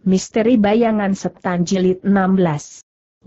Misteri Bayangan Setan Jilid 16.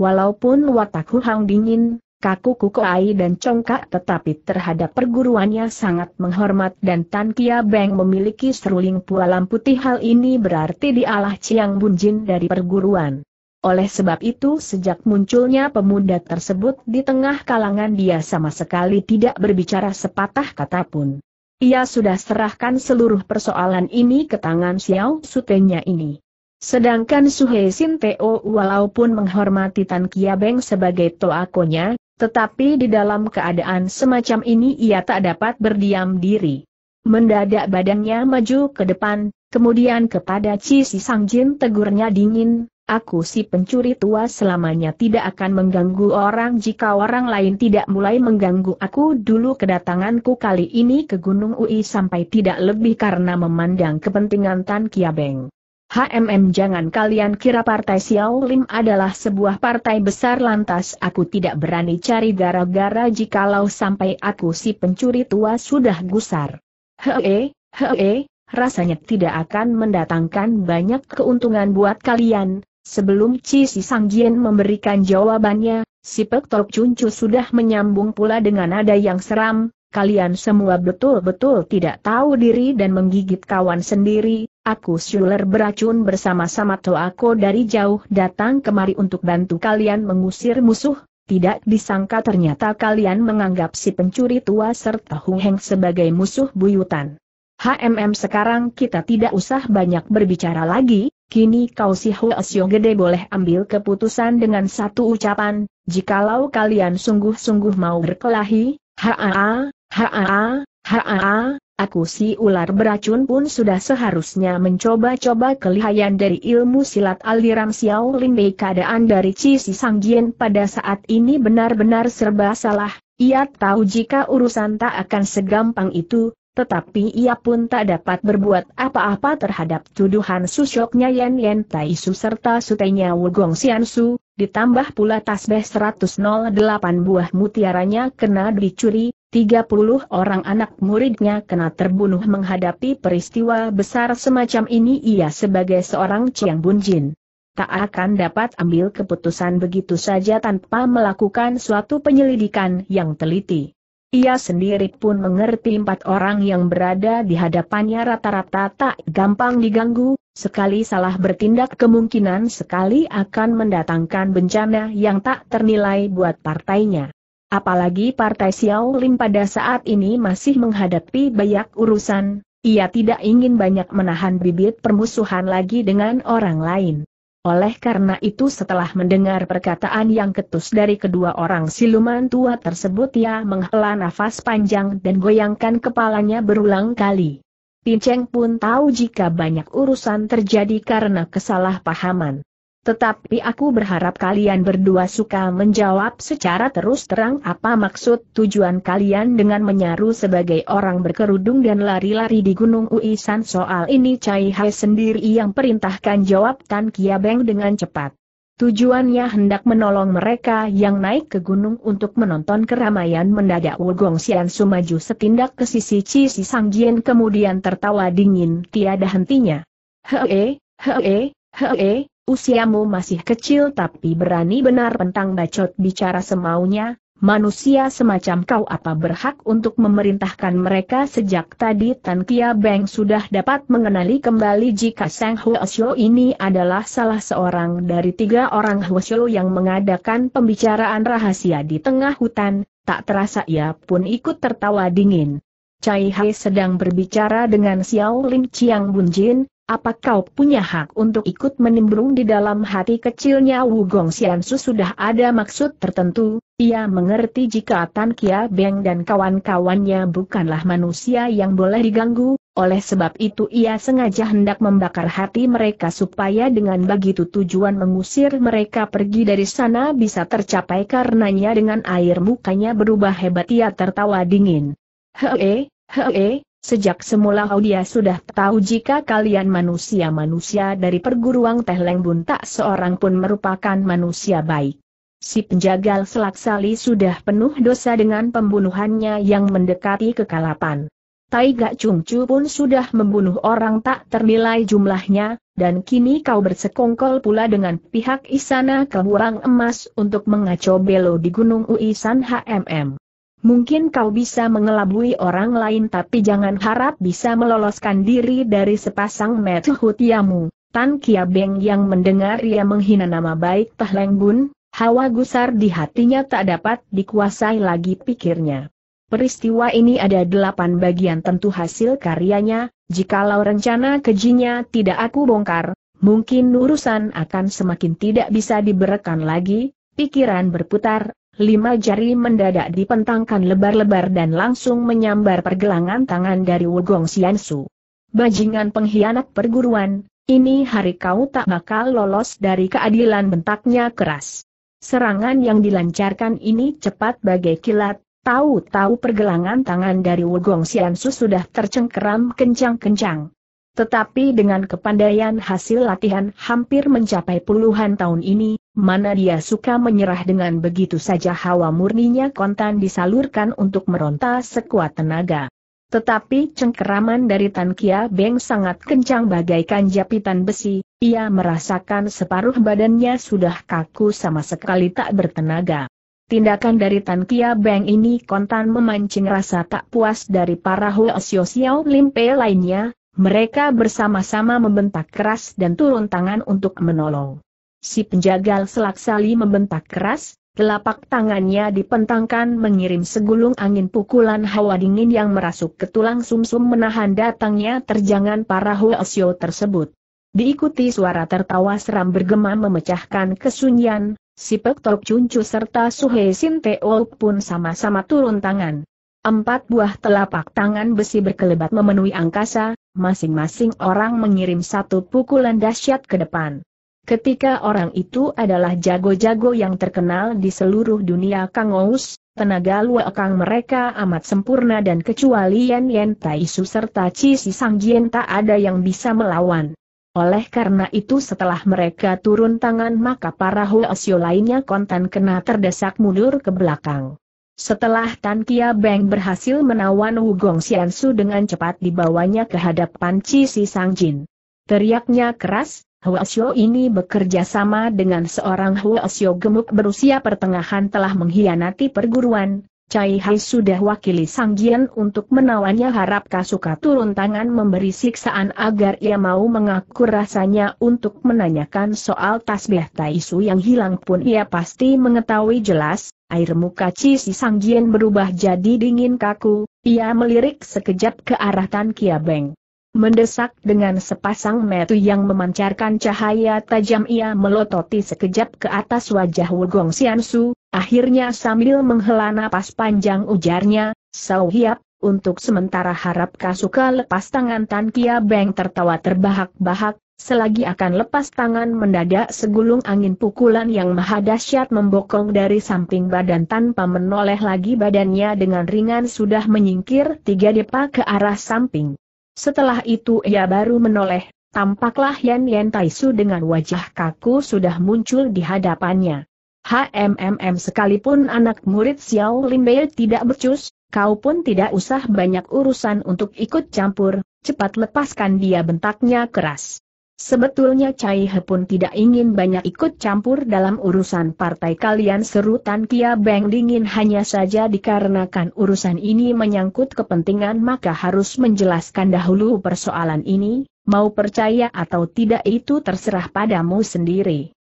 Walaupun watak Hang dingin, kaku ai dan congkak tetapi terhadap perguruannya sangat menghormat dan Tan Kia Beng memiliki seruling pualam putih hal ini berarti dialah Ciang Bunjin dari perguruan. Oleh sebab itu sejak munculnya pemuda tersebut di tengah kalangan dia sama sekali tidak berbicara sepatah kata pun. Ia sudah serahkan seluruh persoalan ini ke tangan Xiao Sutenya ini. Sedangkan Suhe Teo walaupun menghormati Tan Beng sebagai toakonya, tetapi di dalam keadaan semacam ini ia tak dapat berdiam diri. Mendadak badannya maju ke depan, kemudian kepada Chi Si Sangjin tegurnya dingin, Aku si pencuri tua selamanya tidak akan mengganggu orang jika orang lain tidak mulai mengganggu aku dulu kedatanganku kali ini ke Gunung Ui sampai tidak lebih karena memandang kepentingan Tan Beng. HMM jangan kalian kira partai Xiao Lim adalah sebuah partai besar lantas aku tidak berani cari gara-gara jikalau sampai aku si pencuri tua sudah gusar. Hee, hee, rasanya tidak akan mendatangkan banyak keuntungan buat kalian. Sebelum Ci Si memberikan jawabannya, si Pek Tok Cuncu sudah menyambung pula dengan nada yang seram, kalian semua betul-betul tidak tahu diri dan menggigit kawan sendiri, aku Shuler beracun bersama-sama aku dari jauh datang kemari untuk bantu kalian mengusir musuh, tidak disangka ternyata kalian menganggap si pencuri tua serta Hung Heng sebagai musuh buyutan. HMM sekarang kita tidak usah banyak berbicara lagi, kini kau si Huasyo Gede boleh ambil keputusan dengan satu ucapan, jikalau kalian sungguh-sungguh mau berkelahi, Haa, Haa, haa, aku si ular beracun pun sudah seharusnya mencoba-coba kelihayan dari ilmu silat aliran Xiao Linbei keadaan dari Ci Si Sanggien pada saat ini benar-benar serba salah, ia tahu jika urusan tak akan segampang itu, tetapi ia pun tak dapat berbuat apa-apa terhadap tuduhan susuknya Yan Yan Tai Su serta sutenya Wugong Xian Su, ditambah pula tasbeh 108 buah mutiaranya kena dicuri, 30 orang anak muridnya kena terbunuh menghadapi peristiwa besar semacam ini ia sebagai seorang Chiang Bun Tak akan dapat ambil keputusan begitu saja tanpa melakukan suatu penyelidikan yang teliti. Ia sendiri pun mengerti empat orang yang berada di hadapannya rata-rata tak gampang diganggu, sekali salah bertindak kemungkinan sekali akan mendatangkan bencana yang tak ternilai buat partainya. Apalagi partai Xiao Lim pada saat ini masih menghadapi banyak urusan, ia tidak ingin banyak menahan bibit permusuhan lagi dengan orang lain. Oleh karena itu setelah mendengar perkataan yang ketus dari kedua orang siluman tua tersebut ia menghela nafas panjang dan goyangkan kepalanya berulang kali. Pinceng pun tahu jika banyak urusan terjadi karena kesalahpahaman. Tetapi aku berharap kalian berdua suka menjawab secara terus terang apa maksud tujuan kalian dengan menyaru sebagai orang berkerudung dan lari-lari di Gunung Uisan soal ini Cai Hai sendiri yang perintahkan jawab Tan Kia Beng dengan cepat. Tujuannya hendak menolong mereka yang naik ke gunung untuk menonton keramaian mendadak Wugong Sian Su setindak ke sisi Ci Si Sanggien kemudian tertawa dingin tiada hentinya. Hee, hee, hee, Usiamu masih kecil tapi berani benar pentang bacot bicara semaunya, manusia semacam kau apa berhak untuk memerintahkan mereka sejak tadi Tan Kia Beng sudah dapat mengenali kembali jika Sang Huosyo ini adalah salah seorang dari tiga orang Huosyo yang mengadakan pembicaraan rahasia di tengah hutan, tak terasa ia pun ikut tertawa dingin. Cai Hai sedang berbicara dengan Xiao Ling Chiang Bunjin, apa kau punya hak untuk ikut menimbrung di dalam hati kecilnya Wu Wugong Xiansu sudah ada maksud tertentu, ia mengerti jika Tan Kia Beng dan kawan-kawannya bukanlah manusia yang boleh diganggu, oleh sebab itu ia sengaja hendak membakar hati mereka supaya dengan begitu tujuan mengusir mereka pergi dari sana bisa tercapai karenanya dengan air mukanya berubah hebat ia tertawa dingin. Hee, hee, Sejak semula Audia sudah tahu jika kalian manusia-manusia dari perguruan Teh Lengbun tak seorang pun merupakan manusia baik. Si penjagal Selaksali sudah penuh dosa dengan pembunuhannya yang mendekati kekalapan. Taiga Gak pun sudah membunuh orang tak ternilai jumlahnya, dan kini kau bersekongkol pula dengan pihak Isana kehurang Emas untuk mengacau belo di Gunung Uisan HMM. Mungkin kau bisa mengelabui orang lain tapi jangan harap bisa meloloskan diri dari sepasang metuhutiamu. Tan Kia Beng yang mendengar ia menghina nama baik Teh Leng Bun, hawa gusar di hatinya tak dapat dikuasai lagi pikirnya. Peristiwa ini ada delapan bagian tentu hasil karyanya, jikalau rencana kejinya tidak aku bongkar, mungkin urusan akan semakin tidak bisa diberekan lagi, pikiran berputar, Lima jari mendadak dipentangkan lebar-lebar dan langsung menyambar pergelangan tangan dari Wugong Xiansu. Bajingan pengkhianat perguruan, ini hari kau tak bakal lolos dari keadilan bentaknya keras. Serangan yang dilancarkan ini cepat bagai kilat, tahu-tahu pergelangan tangan dari Wugong Xiansu sudah tercengkeram kencang-kencang. Tetapi dengan kepandaian hasil latihan hampir mencapai puluhan tahun ini, mana dia suka menyerah dengan begitu saja hawa murninya kontan disalurkan untuk meronta sekuat tenaga. Tetapi cengkeraman dari Tan Kia Beng sangat kencang bagaikan japitan besi, ia merasakan separuh badannya sudah kaku sama sekali tak bertenaga. Tindakan dari Tan Kia Beng ini kontan memancing rasa tak puas dari para Huo Xiao Lim Pe lainnya, mereka bersama-sama membentak keras dan turun tangan untuk menolong. Si penjagal selaksali membentak keras, telapak tangannya dipentangkan mengirim segulung angin pukulan hawa dingin yang merasuk ke tulang sumsum menahan datangnya terjangan para Huasyo tersebut. Diikuti suara tertawa seram bergema memecahkan kesunyian, si Pek Cuncu serta Suhe Sin Teo pun sama-sama turun tangan. Empat buah telapak tangan besi berkelebat memenuhi angkasa, masing-masing orang mengirim satu pukulan dahsyat ke depan. Ketika orang itu adalah jago-jago yang terkenal di seluruh dunia Kang Ous, tenaga luakang mereka amat sempurna dan kecuali Yen Yen Taisu serta Chi Si Sang Jien tak ada yang bisa melawan. Oleh karena itu setelah mereka turun tangan maka para Huasio lainnya kontan kena terdesak mundur ke belakang. Setelah Tan Kia Beng berhasil menawan Wu Gong Xiansu dengan cepat dibawanya ke hadapan Chi Si Sang Jin. Teriaknya keras, Hua Xiu ini bekerja sama dengan seorang Hua Xiu gemuk berusia pertengahan telah mengkhianati perguruan. Cai Hai sudah wakili Sang Jin untuk menawannya harap Kasuka turun tangan memberi siksaan agar ia mau mengaku rasanya untuk menanyakan soal tasbih Taisu yang hilang pun ia pasti mengetahui jelas, air muka Ci Si Sanggien berubah jadi dingin kaku, ia melirik sekejap ke arah Tan Kia Beng. Mendesak dengan sepasang metu yang memancarkan cahaya tajam ia melototi sekejap ke atas wajah Wugong Xiansu, akhirnya sambil menghela napas panjang ujarnya, Sau Hiap, untuk sementara harap Kasuka lepas tangan Tan Kia Beng tertawa terbahak-bahak, Selagi akan lepas tangan mendadak segulung angin pukulan yang maha dahsyat membokong dari samping badan tanpa menoleh lagi badannya dengan ringan sudah menyingkir tiga depa ke arah samping. Setelah itu ia baru menoleh, tampaklah Yan Yan Taisu dengan wajah kaku sudah muncul di hadapannya. HMMM sekalipun anak murid Xiao Limbei tidak becus, kau pun tidak usah banyak urusan untuk ikut campur, cepat lepaskan dia bentaknya keras. Sebetulnya Cai He pun tidak ingin banyak ikut campur dalam urusan partai kalian seru Tan Kia Beng dingin hanya saja dikarenakan urusan ini menyangkut kepentingan maka harus menjelaskan dahulu persoalan ini, mau percaya atau tidak itu terserah padamu sendiri.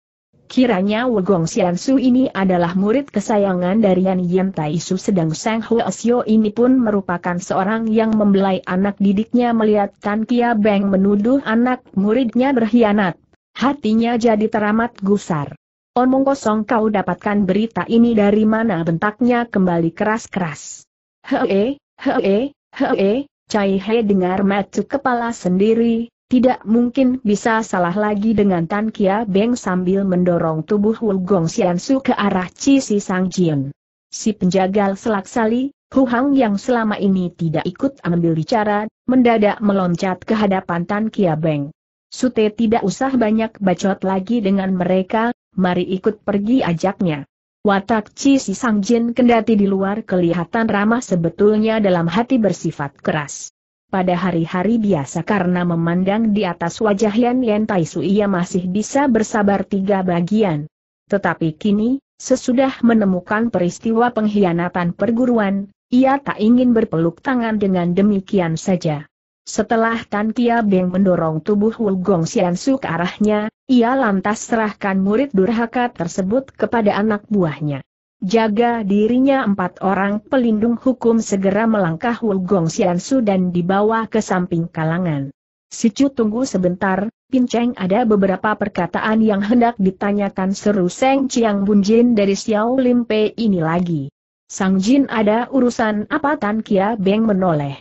Kiranya Wugong Xiansu ini adalah murid kesayangan dari Yan Yan Taisu sedang Sang Asio ini pun merupakan seorang yang membelai anak didiknya melihat Tan Kia Beng menuduh anak muridnya berkhianat. Hatinya jadi teramat gusar. Omong kosong kau dapatkan berita ini dari mana bentaknya kembali keras-keras. Hee, hee, hee, Cai He dengar matuk kepala sendiri, tidak mungkin bisa salah lagi dengan Tan Kia Beng sambil mendorong tubuh Wu Gong Xian Su ke arah Chi Si Sang Jin. Si penjagal selak sali, Hu Hang yang selama ini tidak ikut ambil bicara, mendadak meloncat ke hadapan Tan Kia Beng. Sute tidak usah banyak bacot lagi dengan mereka, mari ikut pergi ajaknya. Watak Chi Si Sang Jin kendati di luar kelihatan ramah sebetulnya dalam hati bersifat keras pada hari-hari biasa karena memandang di atas wajah Yan Yan Su ia masih bisa bersabar tiga bagian. Tetapi kini, sesudah menemukan peristiwa pengkhianatan perguruan, ia tak ingin berpeluk tangan dengan demikian saja. Setelah Tan Kia Beng mendorong tubuh Wu Gong Xian Su ke arahnya, ia lantas serahkan murid durhaka tersebut kepada anak buahnya jaga dirinya empat orang pelindung hukum segera melangkah Wulgong Su dan dibawa ke samping kalangan. Si Chu tunggu sebentar, Pin Cheng ada beberapa perkataan yang hendak ditanyakan seru Seng Chiang Jin dari Xiao Lim Pei ini lagi. Sang Jin ada urusan apa Tan Kia Beng menoleh.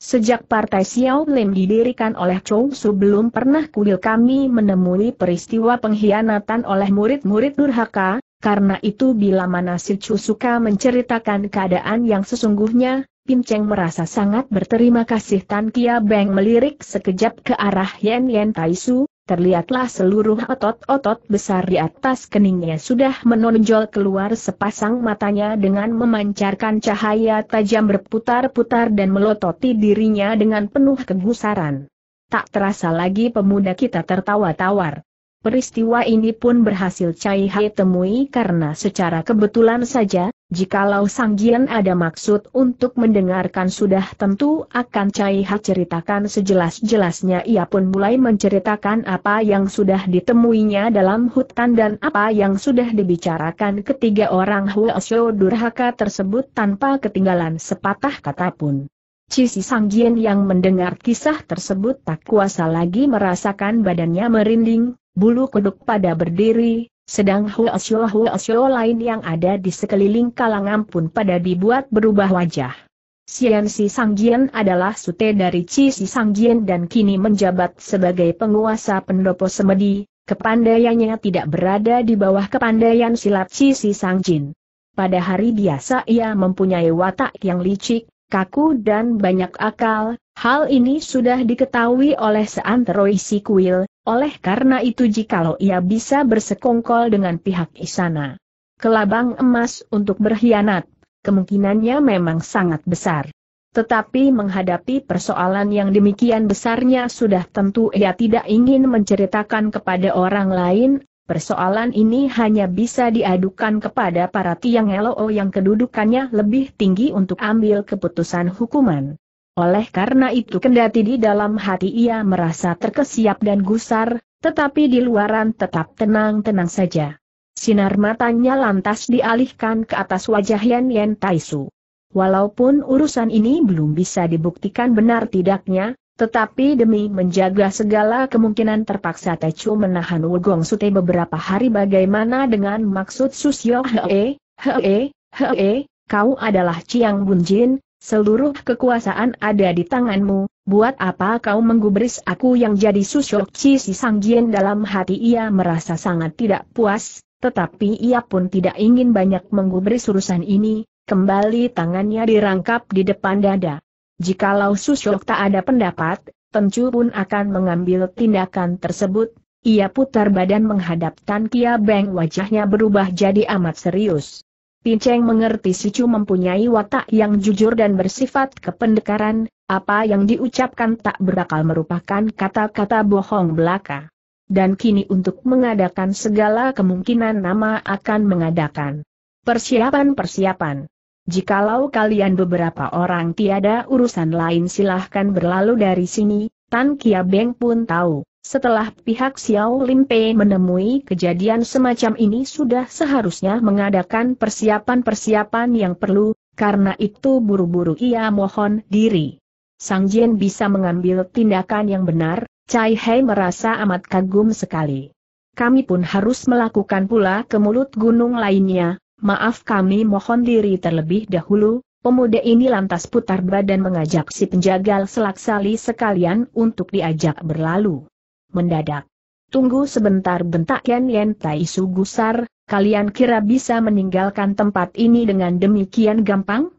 Sejak partai Xiao Lim didirikan oleh Chou Su belum pernah kuil kami menemui peristiwa pengkhianatan oleh murid-murid durhaka, karena itu bila mana si suka menceritakan keadaan yang sesungguhnya, Cheng merasa sangat berterima kasih Tan Kia Beng melirik sekejap ke arah Yen Yen Taisu, terlihatlah seluruh otot-otot besar di atas keningnya sudah menonjol keluar sepasang matanya dengan memancarkan cahaya tajam berputar-putar dan melototi dirinya dengan penuh kegusaran. Tak terasa lagi pemuda kita tertawa tawar. Peristiwa ini pun berhasil Cai Hai temui karena secara kebetulan saja, jikalau Sang Jian ada maksud untuk mendengarkan sudah tentu akan Cai Hai ceritakan sejelas-jelasnya ia pun mulai menceritakan apa yang sudah ditemuinya dalam hutan dan apa yang sudah dibicarakan ketiga orang Huasyo Durhaka tersebut tanpa ketinggalan sepatah kata pun. Cisi Sangjian yang mendengar kisah tersebut tak kuasa lagi merasakan badannya merinding, bulu kuduk pada berdiri, sedang huasyo-huasyo lain yang ada di sekeliling kalangan pun pada dibuat berubah wajah. Sian Si Sangjian adalah sute dari Ci Si Sangjian dan kini menjabat sebagai penguasa pendopo semedi, kepandaiannya tidak berada di bawah kepandaian silat Ci Si Sangjin. Pada hari biasa ia mempunyai watak yang licik, kaku dan banyak akal, hal ini sudah diketahui oleh seantero isi kuil, oleh karena itu jikalau ia bisa bersekongkol dengan pihak isana, kelabang emas untuk berkhianat, kemungkinannya memang sangat besar. Tetapi menghadapi persoalan yang demikian besarnya sudah tentu ia tidak ingin menceritakan kepada orang lain, persoalan ini hanya bisa diadukan kepada para tiang LO yang kedudukannya lebih tinggi untuk ambil keputusan hukuman. Oleh karena itu kendati di dalam hati ia merasa terkesiap dan gusar, tetapi di luaran tetap tenang-tenang saja. Sinar matanya lantas dialihkan ke atas wajah Yan Yan Taisu. Walaupun urusan ini belum bisa dibuktikan benar tidaknya, tetapi demi menjaga segala kemungkinan terpaksa Taichu menahan Wugong Sute beberapa hari bagaimana dengan maksud Susyo Hee, Hee, Hee, kau adalah Chiang Bunjin, Seluruh kekuasaan ada di tanganmu, buat apa kau menggubris aku yang jadi susok si sanggien dalam hati ia merasa sangat tidak puas, tetapi ia pun tidak ingin banyak menggubris urusan ini, kembali tangannya dirangkap di depan dada. Jikalau susuk tak ada pendapat, Tencu pun akan mengambil tindakan tersebut, ia putar badan menghadap Tan Kia Beng wajahnya berubah jadi amat serius. Pinceng mengerti Chu mempunyai watak yang jujur dan bersifat kependekaran, apa yang diucapkan tak berakal merupakan kata-kata bohong belaka. Dan kini untuk mengadakan segala kemungkinan nama akan mengadakan persiapan-persiapan. Jikalau kalian beberapa orang tiada urusan lain silahkan berlalu dari sini, Tan Kia Beng pun tahu setelah pihak Xiao Lim Pei menemui kejadian semacam ini sudah seharusnya mengadakan persiapan-persiapan yang perlu, karena itu buru-buru ia mohon diri. Sang Jin bisa mengambil tindakan yang benar, Cai Hei merasa amat kagum sekali. Kami pun harus melakukan pula ke mulut gunung lainnya, maaf kami mohon diri terlebih dahulu, Pemuda ini lantas putar badan mengajak si penjagal selaksali sekalian untuk diajak berlalu mendadak. Tunggu sebentar bentak Ken Yen Tai Su gusar, kalian kira bisa meninggalkan tempat ini dengan demikian gampang?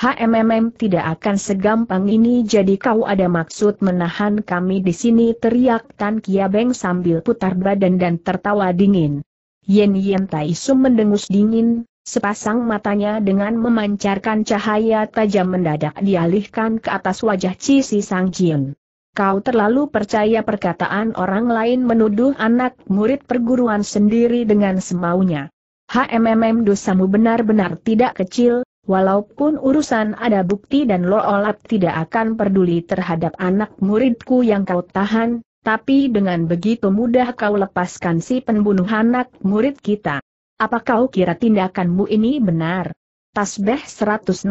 HMMM tidak akan segampang ini jadi kau ada maksud menahan kami di sini teriak Tan Beng sambil putar badan dan tertawa dingin. Yen Yen Tai Su mendengus dingin, sepasang matanya dengan memancarkan cahaya tajam mendadak dialihkan ke atas wajah Cici Sang Jin. Kau terlalu percaya perkataan orang lain menuduh anak murid perguruan sendiri dengan semaunya. HMMM dosamu benar-benar tidak kecil, walaupun urusan ada bukti dan lo loolap tidak akan peduli terhadap anak muridku yang kau tahan, tapi dengan begitu mudah kau lepaskan si pembunuh anak murid kita. Apa kau kira tindakanmu ini benar? Tasbeh 108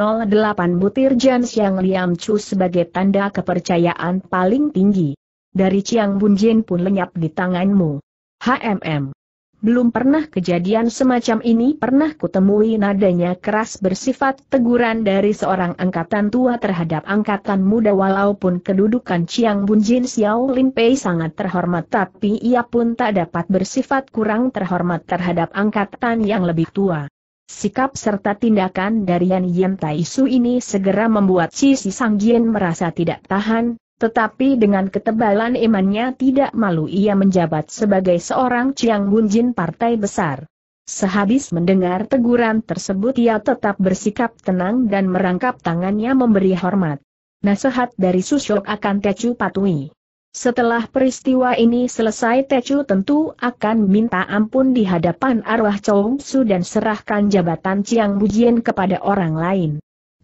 butir Jan yang Liam Chu sebagai tanda kepercayaan paling tinggi. Dari Chiang Jin pun lenyap di tanganmu. HMM. Belum pernah kejadian semacam ini pernah kutemui nadanya keras bersifat teguran dari seorang angkatan tua terhadap angkatan muda walaupun kedudukan Chiang Jin Xiao Lin Pei sangat terhormat tapi ia pun tak dapat bersifat kurang terhormat terhadap angkatan yang lebih tua. Sikap serta tindakan dari Yan Yan Taisu ini segera membuat si Si Sanggien merasa tidak tahan, tetapi dengan ketebalan imannya tidak malu ia menjabat sebagai seorang Chiang Bunjin partai besar. Sehabis mendengar teguran tersebut ia tetap bersikap tenang dan merangkap tangannya memberi hormat. Nasihat dari Susyok akan Tecu patuhi. Setelah peristiwa ini selesai Tecu tentu akan minta ampun di hadapan arwah Chong Su dan serahkan jabatan Chiang Bujian kepada orang lain.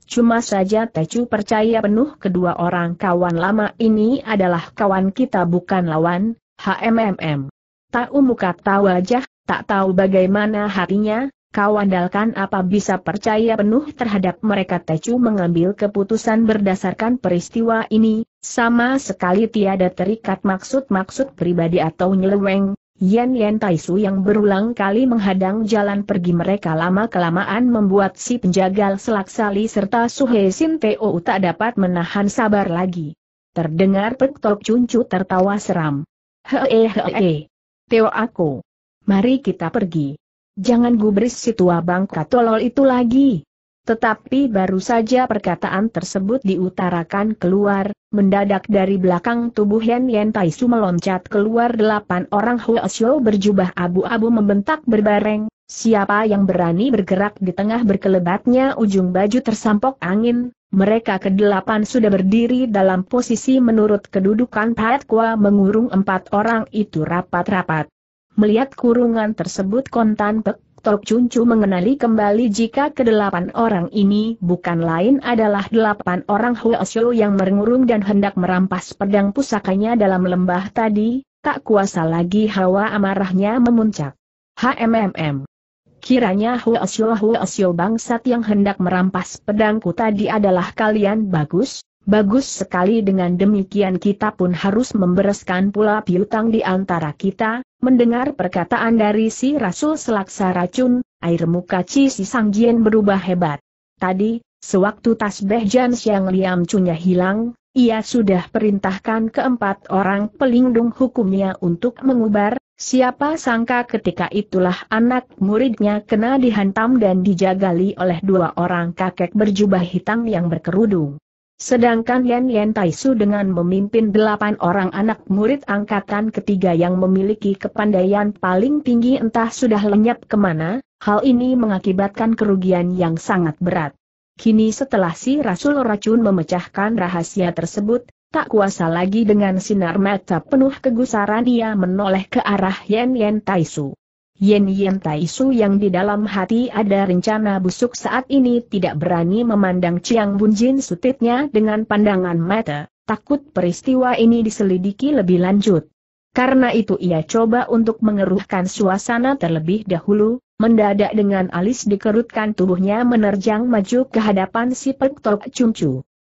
Cuma saja Tecu percaya penuh kedua orang kawan lama ini adalah kawan kita bukan lawan, HMMM. Tak muka tahu wajah, tak tahu bagaimana hatinya, Kau andalkan apa bisa percaya penuh terhadap mereka Tecu mengambil keputusan berdasarkan peristiwa ini, sama sekali tiada terikat maksud-maksud pribadi atau nyeleweng, Yan Yan Taisu yang berulang kali menghadang jalan pergi mereka lama-kelamaan membuat si penjagal selaksali serta Suhe Sin Teo tak dapat menahan sabar lagi. Terdengar Pek Tok Cuncu tertawa seram. Hehehe. Teo aku. Mari kita pergi. Jangan gubris si tua bangka tolol itu lagi. Tetapi baru saja perkataan tersebut diutarakan keluar, mendadak dari belakang tubuh Yan Yan Taisu meloncat keluar delapan orang Huasyo berjubah abu-abu membentak berbareng, siapa yang berani bergerak di tengah berkelebatnya ujung baju tersampok angin, mereka kedelapan sudah berdiri dalam posisi menurut kedudukan Pat Kua mengurung empat orang itu rapat-rapat. Melihat kurungan tersebut kontan pek, Tok Chu mengenali kembali jika kedelapan orang ini bukan lain adalah delapan orang Hua Xiu yang merengurung dan hendak merampas pedang pusakanya dalam lembah tadi, tak kuasa lagi hawa amarahnya memuncak. HMMM. Kiranya Hua Hua Xiu bangsat yang hendak merampas pedangku tadi adalah kalian bagus, Bagus sekali dengan demikian kita pun harus membereskan pula piutang di antara kita, mendengar perkataan dari si Rasul Selaksa Racun, air muka Ci Si Sangjien berubah hebat. Tadi, sewaktu tasbih Jan yang Liam Cunya hilang, ia sudah perintahkan keempat orang pelindung hukumnya untuk mengubar, siapa sangka ketika itulah anak muridnya kena dihantam dan dijagali oleh dua orang kakek berjubah hitam yang berkerudung. Sedangkan Yan Yan Taisu dengan memimpin delapan orang anak murid angkatan ketiga yang memiliki kepandaian paling tinggi entah sudah lenyap kemana, hal ini mengakibatkan kerugian yang sangat berat. Kini setelah si Rasul Racun memecahkan rahasia tersebut, tak kuasa lagi dengan sinar mata penuh kegusaran ia menoleh ke arah Yan Yan Taisu. Yen Yen Taisu yang di dalam hati ada rencana busuk saat ini tidak berani memandang Chiang Bunjin sutitnya dengan pandangan mata, takut peristiwa ini diselidiki lebih lanjut. Karena itu ia coba untuk mengeruhkan suasana terlebih dahulu, mendadak dengan alis dikerutkan tubuhnya menerjang maju ke hadapan si Pek Tok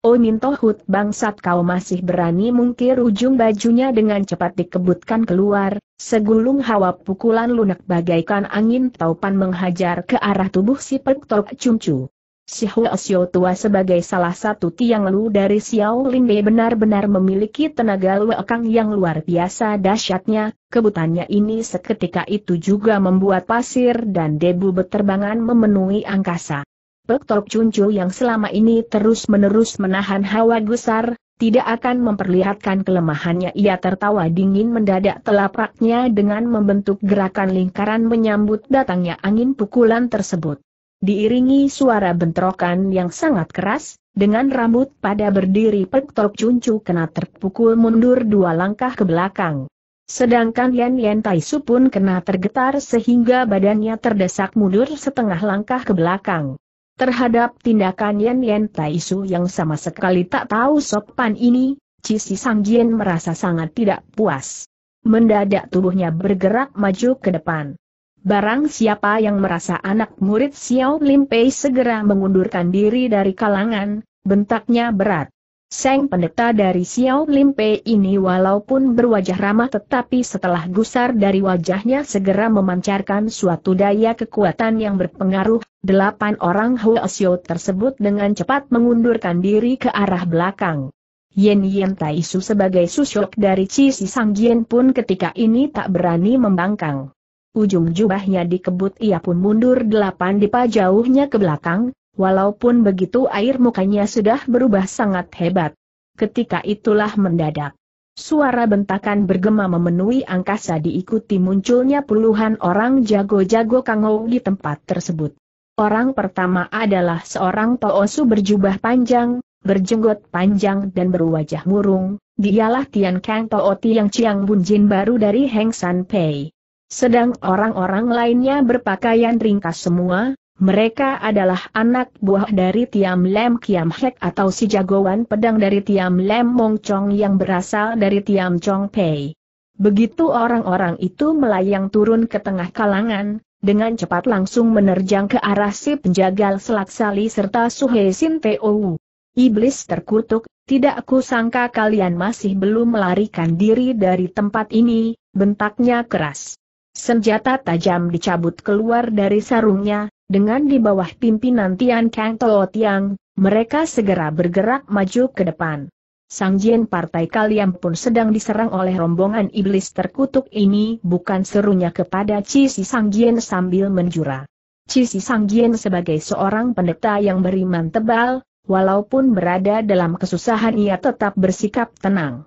Oh Mintohut bangsat kau masih berani mungkir ujung bajunya dengan cepat dikebutkan keluar, segulung hawa pukulan lunak bagaikan angin taupan menghajar ke arah tubuh si Pek Tok Cumcu. Si Huasio tua sebagai salah satu tiang lu dari Xiao Linde benar-benar memiliki tenaga luekang yang luar biasa dahsyatnya, kebutannya ini seketika itu juga membuat pasir dan debu beterbangan memenuhi angkasa. Pektok Chuncu yang selama ini terus-menerus menahan hawa gusar, tidak akan memperlihatkan kelemahannya. Ia tertawa dingin mendadak telapaknya dengan membentuk gerakan lingkaran menyambut datangnya angin pukulan tersebut. Diiringi suara bentrokan yang sangat keras, dengan rambut pada berdiri Pektok Chuncu kena terpukul mundur dua langkah ke belakang. Sedangkan Yan Yan Taisu pun kena tergetar sehingga badannya terdesak mundur setengah langkah ke belakang. Terhadap tindakan Yen Yen Taisu yang sama sekali tak tahu sopan ini, Sang Sangjien merasa sangat tidak puas. Mendadak tubuhnya bergerak maju ke depan. Barang siapa yang merasa anak murid Xiao Lim Pei segera mengundurkan diri dari kalangan, bentaknya berat. Seng pendeta dari Xiao Limpe ini walaupun berwajah ramah tetapi setelah gusar dari wajahnya segera memancarkan suatu daya kekuatan yang berpengaruh, delapan orang Huasio tersebut dengan cepat mengundurkan diri ke arah belakang. Yen Yen Taisu sebagai susuk dari Sang Sanggien pun ketika ini tak berani membangkang. Ujung jubahnya dikebut ia pun mundur delapan dipa jauhnya ke belakang, Walaupun begitu air mukanya sudah berubah sangat hebat. Ketika itulah mendadak. Suara bentakan bergema memenuhi angkasa diikuti munculnya puluhan orang jago-jago kangau di tempat tersebut. Orang pertama adalah seorang toosu berjubah panjang, berjenggot panjang dan berwajah murung, dialah Tian Kang Tooti yang Chiang Bunjin baru dari Heng San Pei. Sedang orang-orang lainnya berpakaian ringkas semua, mereka adalah anak buah dari Tiam Lem Kiam Hek atau si jagoan pedang dari Tiam Lem Mong Chong yang berasal dari Tiam Chong Pei. Begitu orang-orang itu melayang turun ke tengah kalangan, dengan cepat langsung menerjang ke arah si penjagal Selat Sali serta Suhe Sin Teo. Iblis terkutuk, tidak sangka kalian masih belum melarikan diri dari tempat ini, bentaknya keras. Senjata tajam dicabut keluar dari sarungnya, dengan di bawah pimpinan Tian Kang Teo Tiang, mereka segera bergerak maju ke depan. Sang Jin partai kalian pun sedang diserang oleh rombongan iblis terkutuk ini bukan serunya kepada Si Sang Jin sambil menjura. Si Sang Jin sebagai seorang pendeta yang beriman tebal, walaupun berada dalam kesusahan ia tetap bersikap tenang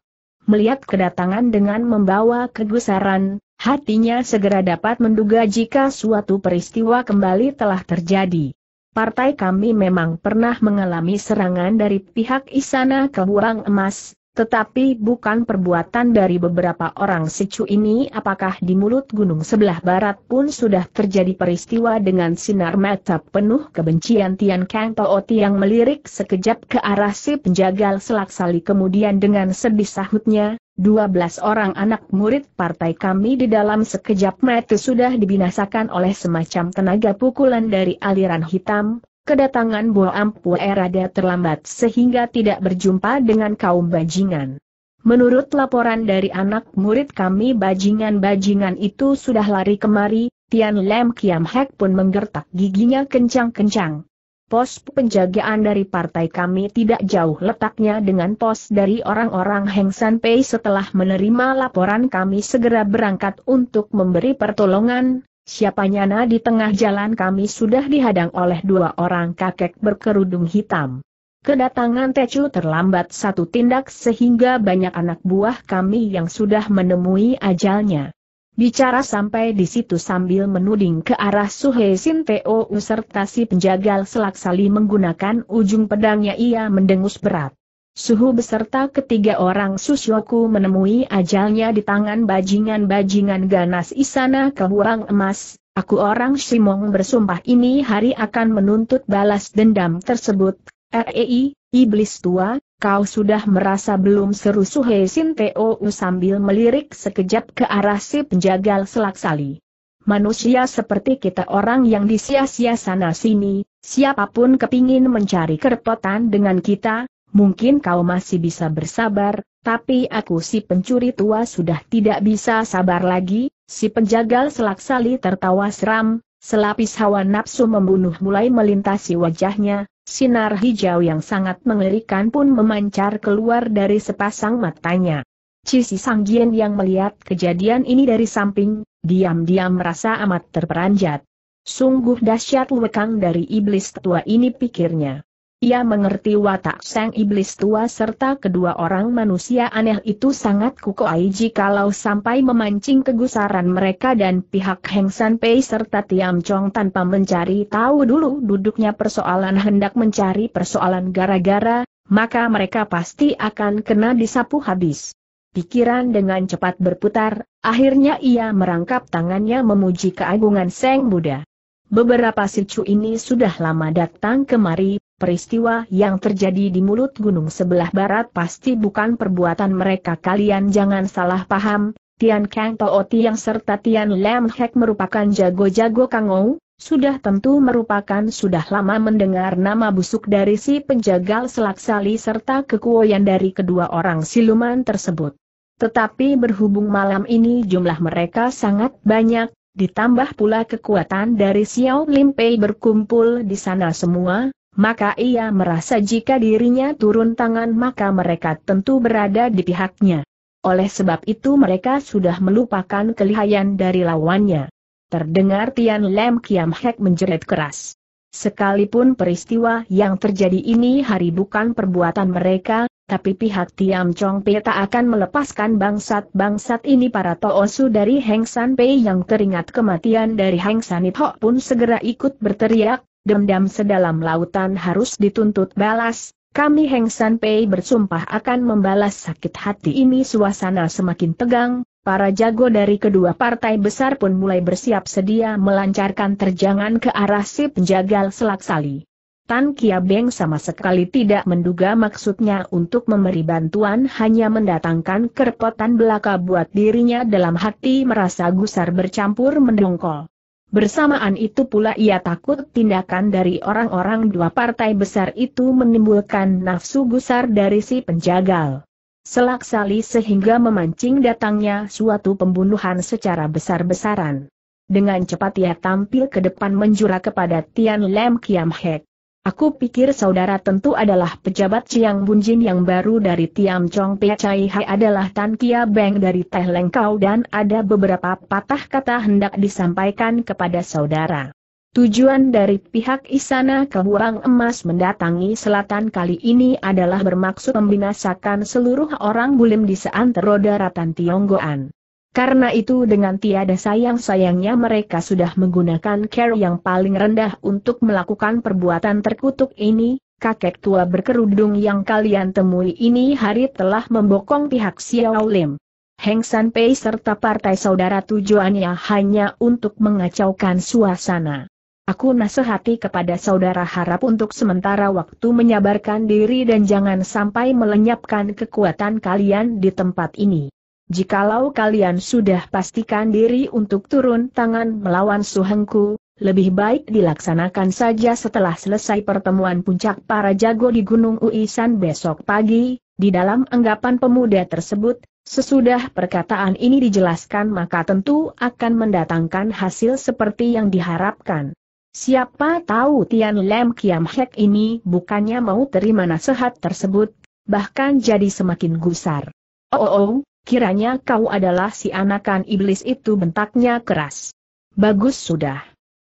melihat kedatangan dengan membawa kegusaran, hatinya segera dapat menduga jika suatu peristiwa kembali telah terjadi. Partai kami memang pernah mengalami serangan dari pihak Istana Burang Emas, tetapi bukan perbuatan dari beberapa orang secu ini apakah di mulut gunung sebelah barat pun sudah terjadi peristiwa dengan sinar mata penuh kebencian Tian Kang Tao yang melirik sekejap ke arah si penjagal selaksali kemudian dengan sedih sahutnya, 12 orang anak murid partai kami di dalam sekejap mata sudah dibinasakan oleh semacam tenaga pukulan dari aliran hitam, Kedatangan Bo Ampu Erada terlambat sehingga tidak berjumpa dengan kaum bajingan. Menurut laporan dari anak murid kami bajingan-bajingan itu sudah lari kemari, Tian Lem Kiam Hek pun menggertak giginya kencang-kencang. Pos penjagaan dari partai kami tidak jauh letaknya dengan pos dari orang-orang Heng San Pei setelah menerima laporan kami segera berangkat untuk memberi pertolongan, Siapanya na di tengah jalan kami sudah dihadang oleh dua orang kakek berkerudung hitam. Kedatangan Tecu terlambat satu tindak sehingga banyak anak buah kami yang sudah menemui ajalnya. Bicara sampai di situ sambil menuding ke arah Suhe Teo, serta si penjagal selaksali menggunakan ujung pedangnya ia mendengus berat. Suhu beserta ketiga orang susuaku menemui ajalnya di tangan bajingan-bajingan ganas Isana Kehurang Emas, aku orang Simong bersumpah ini hari akan menuntut balas dendam tersebut, REI, Iblis tua, kau sudah merasa belum seru Suhe Sin T.O.U sambil melirik sekejap ke arah si penjagal selaksali. Manusia seperti kita orang yang disia-sia sana-sini, siapapun kepingin mencari kerpotan dengan kita, mungkin kau masih bisa bersabar, tapi aku si pencuri tua sudah tidak bisa sabar lagi, si penjagal selaksali tertawa seram, selapis hawa nafsu membunuh mulai melintasi wajahnya, sinar hijau yang sangat mengerikan pun memancar keluar dari sepasang matanya. Cisi Sanggien yang melihat kejadian ini dari samping, diam-diam merasa amat terperanjat. Sungguh dahsyat lekang dari iblis tua ini pikirnya. Ia mengerti watak sang iblis tua serta kedua orang manusia aneh itu sangat kukuai jikalau sampai memancing kegusaran mereka dan pihak Heng San Pei serta Tiam Chong tanpa mencari tahu dulu duduknya persoalan hendak mencari persoalan gara-gara, maka mereka pasti akan kena disapu habis. Pikiran dengan cepat berputar, akhirnya ia merangkap tangannya memuji keagungan Seng Buddha. Beberapa sicu ini sudah lama datang kemari, peristiwa yang terjadi di mulut gunung sebelah barat pasti bukan perbuatan mereka kalian jangan salah paham, Tian Kang Tooti yang serta Tian Lam Hek merupakan jago-jago Kangou, sudah tentu merupakan sudah lama mendengar nama busuk dari si penjagal sali serta kekuoyan dari kedua orang siluman tersebut. Tetapi berhubung malam ini jumlah mereka sangat banyak, ditambah pula kekuatan dari Xiao Limpei berkumpul di sana semua, maka ia merasa jika dirinya turun tangan maka mereka tentu berada di pihaknya. Oleh sebab itu mereka sudah melupakan kelihayan dari lawannya. Terdengar Tian Lem Kiam Hek menjerit keras. Sekalipun peristiwa yang terjadi ini hari bukan perbuatan mereka, tapi pihak Tiam Chong Pei tak akan melepaskan bangsat-bangsat ini para Toosu dari Heng San Pei yang teringat kematian dari Heng San Hok pun segera ikut berteriak, dendam sedalam lautan harus dituntut balas, kami Heng San Pei bersumpah akan membalas sakit hati ini suasana semakin tegang, para jago dari kedua partai besar pun mulai bersiap sedia melancarkan terjangan ke arah si penjagal selaksali. Tan Kia Beng sama sekali tidak menduga maksudnya untuk memberi bantuan hanya mendatangkan kerepotan belaka buat dirinya dalam hati merasa gusar bercampur mendongkol. Bersamaan itu pula ia takut tindakan dari orang-orang dua partai besar itu menimbulkan nafsu gusar dari si penjagal. Selaksali sehingga memancing datangnya suatu pembunuhan secara besar-besaran. Dengan cepat ia tampil ke depan menjura kepada Tian Lem Kiam Hek. Aku pikir saudara tentu adalah pejabat Chiang Bunjin yang baru dari Tiam Chong Pia Chai Hai adalah Tan Kia Beng dari Teh Lengkau dan ada beberapa patah kata hendak disampaikan kepada saudara. Tujuan dari pihak Istana Kebuang Emas mendatangi selatan kali ini adalah bermaksud membinasakan seluruh orang bulim di seantero daratan Tionggoan. Karena itu dengan tiada sayang-sayangnya mereka sudah menggunakan care yang paling rendah untuk melakukan perbuatan terkutuk ini, kakek tua berkerudung yang kalian temui ini hari telah membokong pihak Xiao Lim. Heng San Pei serta partai saudara tujuannya hanya untuk mengacaukan suasana. Aku nasihati kepada saudara harap untuk sementara waktu menyabarkan diri dan jangan sampai melenyapkan kekuatan kalian di tempat ini. Jikalau kalian sudah pastikan diri untuk turun tangan melawan Suhengku, lebih baik dilaksanakan saja setelah selesai pertemuan puncak para jago di Gunung Uisan besok pagi, di dalam anggapan pemuda tersebut, sesudah perkataan ini dijelaskan maka tentu akan mendatangkan hasil seperti yang diharapkan. Siapa tahu Tian Lem Kiam Hek ini bukannya mau terima nasihat tersebut, bahkan jadi semakin gusar. Oh, oh, oh kiranya kau adalah si anakan iblis itu bentaknya keras. Bagus sudah.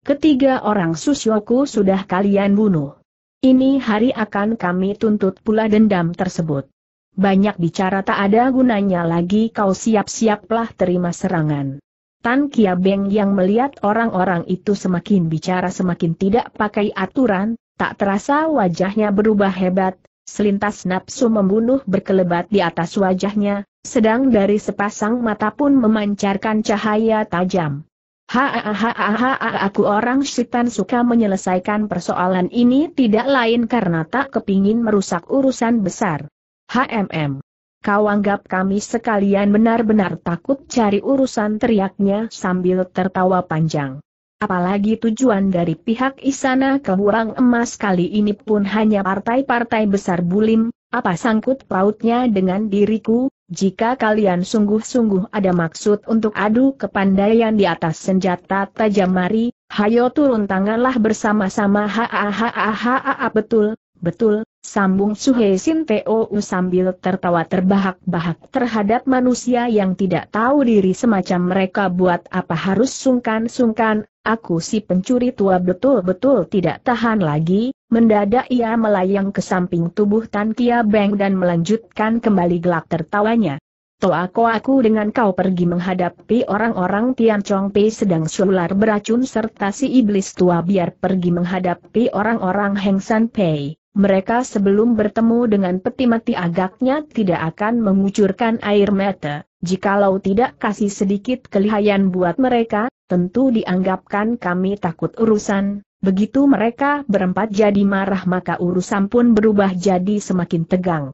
Ketiga orang susyoku sudah kalian bunuh. Ini hari akan kami tuntut pula dendam tersebut. Banyak bicara tak ada gunanya lagi kau siap-siaplah terima serangan. Tan Kia Beng yang melihat orang-orang itu semakin bicara semakin tidak pakai aturan, tak terasa wajahnya berubah hebat, selintas nafsu membunuh berkelebat di atas wajahnya, sedang dari sepasang mata pun memancarkan cahaya tajam. Hahaha aku orang syaitan suka menyelesaikan persoalan ini tidak lain karena tak kepingin merusak urusan besar. HMM. Kau anggap kami sekalian benar-benar takut cari urusan teriaknya sambil tertawa panjang. Apalagi tujuan dari pihak Isana Kehurang Emas kali ini pun hanya partai-partai besar bulim, apa sangkut pautnya dengan diriku, jika kalian sungguh-sungguh ada maksud untuk adu kepandaian di atas senjata tajam mari, hayo turun tanganlah bersama-sama ha ha ha ha betul, betul, sambung Suhe Sinteu sambil tertawa terbahak-bahak terhadap manusia yang tidak tahu diri semacam mereka buat apa harus sungkan-sungkan, aku si pencuri tua betul-betul tidak tahan lagi, mendadak ia melayang ke samping tubuh Tan Kia Beng dan melanjutkan kembali gelak tertawanya. Toako aku dengan kau pergi menghadapi orang-orang Tian Chong Pei sedang sular beracun serta si iblis tua biar pergi menghadapi orang-orang Heng San Pei. Mereka sebelum bertemu dengan peti mati agaknya tidak akan mengucurkan air mata. Jikalau tidak kasih sedikit kelihayan buat mereka, tentu dianggapkan kami takut urusan, begitu mereka berempat jadi marah maka urusan pun berubah jadi semakin tegang.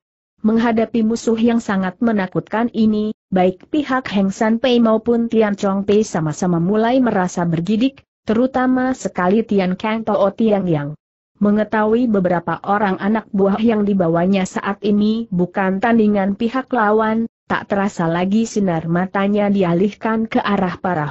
Menghadapi musuh yang sangat menakutkan ini, baik pihak Heng San Pei maupun Tian Chong Pei sama-sama mulai merasa bergidik, terutama sekali Tian Kang Tao Tiang Yang. Mengetahui beberapa orang anak buah yang dibawanya saat ini bukan tandingan pihak lawan, Tak terasa lagi sinar matanya dialihkan ke arah para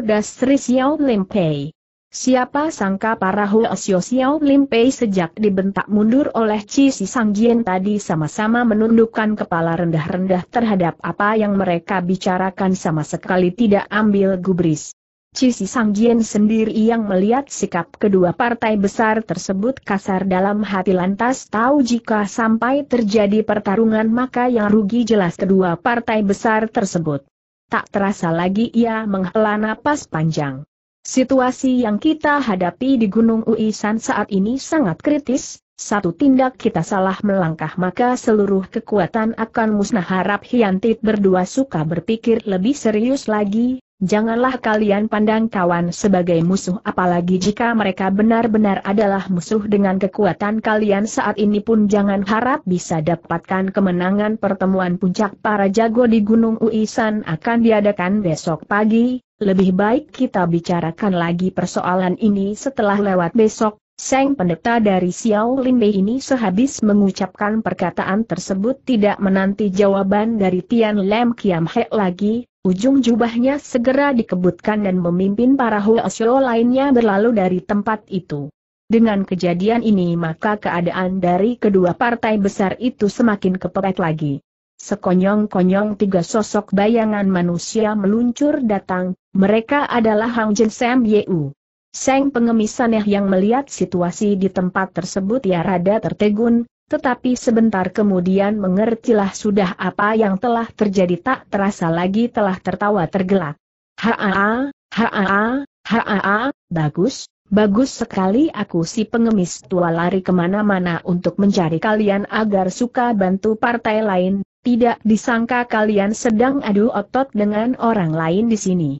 dan Sri Xiao Limpei. Siapa sangka para Hoshio Xiao Limpei sejak dibentak mundur oleh Chi Si Sangjian tadi sama-sama menundukkan kepala rendah-rendah terhadap apa yang mereka bicarakan sama sekali tidak ambil gubris. Cisi Sangjien sendiri yang melihat sikap kedua partai besar tersebut kasar dalam hati lantas tahu jika sampai terjadi pertarungan maka yang rugi jelas kedua partai besar tersebut. Tak terasa lagi ia menghela napas panjang. Situasi yang kita hadapi di Gunung Uisan saat ini sangat kritis, satu tindak kita salah melangkah maka seluruh kekuatan akan musnah harap Hiantit berdua suka berpikir lebih serius lagi, Janganlah kalian pandang kawan sebagai musuh apalagi jika mereka benar-benar adalah musuh dengan kekuatan kalian saat ini pun jangan harap bisa dapatkan kemenangan pertemuan puncak para jago di Gunung Uisan akan diadakan besok pagi, lebih baik kita bicarakan lagi persoalan ini setelah lewat besok, Seng pendeta dari Xiao Linbe ini sehabis mengucapkan perkataan tersebut tidak menanti jawaban dari Tian Lem Kiam He lagi, Ujung jubahnya segera dikebutkan dan memimpin para Huasyo lainnya berlalu dari tempat itu. Dengan kejadian ini maka keadaan dari kedua partai besar itu semakin kepepet lagi. Sekonyong-konyong tiga sosok bayangan manusia meluncur datang, mereka adalah Hang Jin Sam Yeu. Seng pengemis aneh yang melihat situasi di tempat tersebut ya rada tertegun, tetapi sebentar kemudian mengertilah sudah apa yang telah terjadi tak terasa lagi telah tertawa tergelak. Haa, haa, haa, bagus, bagus sekali aku si pengemis tua lari kemana-mana untuk mencari kalian agar suka bantu partai lain, tidak disangka kalian sedang adu otot dengan orang lain di sini.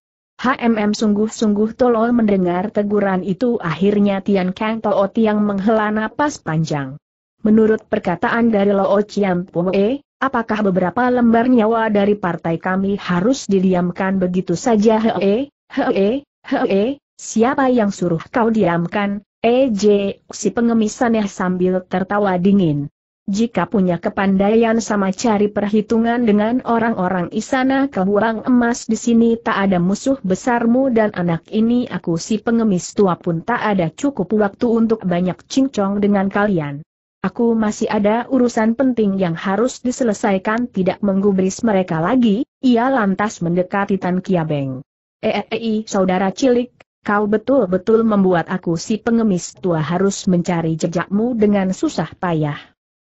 HMM sungguh-sungguh tolol mendengar teguran itu akhirnya Tian Kang Toot yang menghela napas panjang. Menurut perkataan dari Loo Chiam Pue, apakah beberapa lembar nyawa dari partai kami harus didiamkan begitu saja hee, hee, hee, siapa yang suruh kau diamkan, EJ, eh, si pengemisannya sambil tertawa dingin. Jika punya kepandaian sama cari perhitungan dengan orang-orang isana kebuang emas di sini tak ada musuh besarmu dan anak ini aku si pengemis tua pun tak ada cukup waktu untuk banyak cincong dengan kalian. Aku masih ada urusan penting yang harus diselesaikan tidak menggubris mereka lagi, ia lantas mendekati Tan Kiabeng. Eei, eh, eh, eh, saudara cilik, kau betul-betul membuat aku si pengemis tua harus mencari jejakmu dengan susah payah.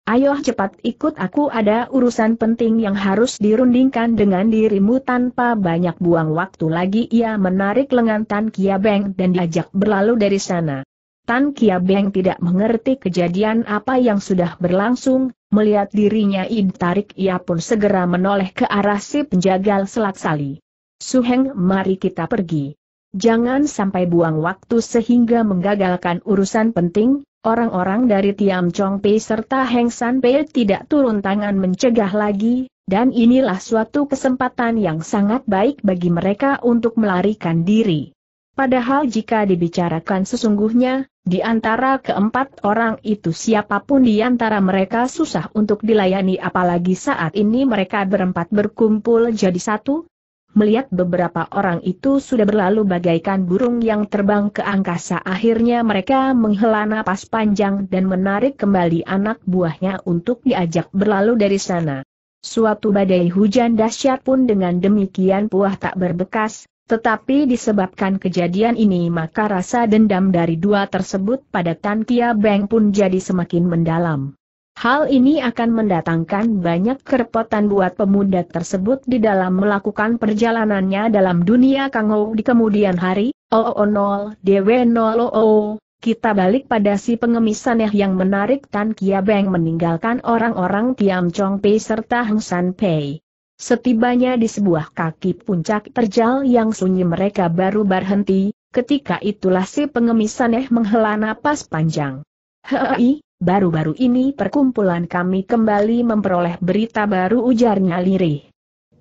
Ayo cepat ikut aku ada urusan penting yang harus dirundingkan dengan dirimu tanpa banyak buang waktu lagi ia menarik lengan Tan Kiabeng dan diajak berlalu dari sana. Tan Kia Beng tidak mengerti kejadian apa yang sudah berlangsung, melihat dirinya tarik, ia pun segera menoleh ke arah si penjagal selaksali. Heng, mari kita pergi. Jangan sampai buang waktu sehingga menggagalkan urusan penting, orang-orang dari Tiam Chong Pei serta Heng San Pei tidak turun tangan mencegah lagi, dan inilah suatu kesempatan yang sangat baik bagi mereka untuk melarikan diri. Padahal jika dibicarakan sesungguhnya, di antara keempat orang itu siapapun di antara mereka susah untuk dilayani apalagi saat ini mereka berempat berkumpul jadi satu. Melihat beberapa orang itu sudah berlalu bagaikan burung yang terbang ke angkasa akhirnya mereka menghela napas panjang dan menarik kembali anak buahnya untuk diajak berlalu dari sana. Suatu badai hujan dahsyat pun dengan demikian puah tak berbekas, tetapi disebabkan kejadian ini maka rasa dendam dari dua tersebut pada Tan Kia Beng pun jadi semakin mendalam. Hal ini akan mendatangkan banyak kerepotan buat pemuda tersebut di dalam melakukan perjalanannya dalam dunia Kangou di kemudian hari, OO0, DW00, kita balik pada si pengemis pengemisannya yang menarik Tan Kia Beng meninggalkan orang-orang Tiam Chong Pei serta Hang San Pei. Setibanya di sebuah kaki puncak terjal yang sunyi mereka baru berhenti, ketika itulah si pengemis aneh menghela napas panjang. Hei, baru-baru ini perkumpulan kami kembali memperoleh berita baru ujarnya lirih.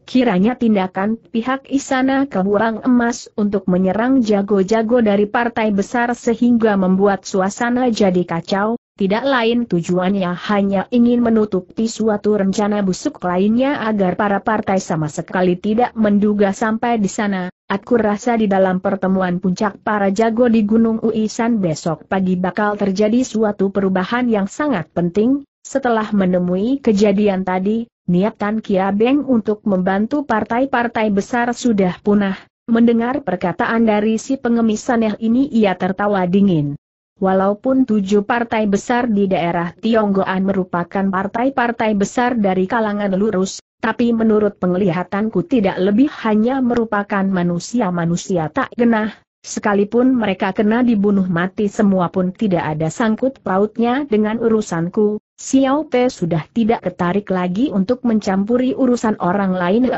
Kiranya tindakan pihak Isana kehurang emas untuk menyerang jago-jago dari partai besar sehingga membuat suasana jadi kacau, tidak lain tujuannya hanya ingin menutupi suatu rencana busuk lainnya agar para partai sama sekali tidak menduga sampai di sana. Aku rasa di dalam pertemuan puncak para jago di Gunung Uisan besok pagi bakal terjadi suatu perubahan yang sangat penting. Setelah menemui kejadian tadi, niatan Kia Beng untuk membantu partai-partai besar sudah punah. Mendengar perkataan dari si pengemis aneh ini ia tertawa dingin. Walaupun tujuh partai besar di daerah Tionggoan merupakan partai-partai besar dari kalangan lurus, tapi menurut penglihatanku tidak lebih hanya merupakan manusia-manusia tak genah, sekalipun mereka kena dibunuh mati semua pun tidak ada sangkut pautnya dengan urusanku, Xiao Pe sudah tidak ketarik lagi untuk mencampuri urusan orang lain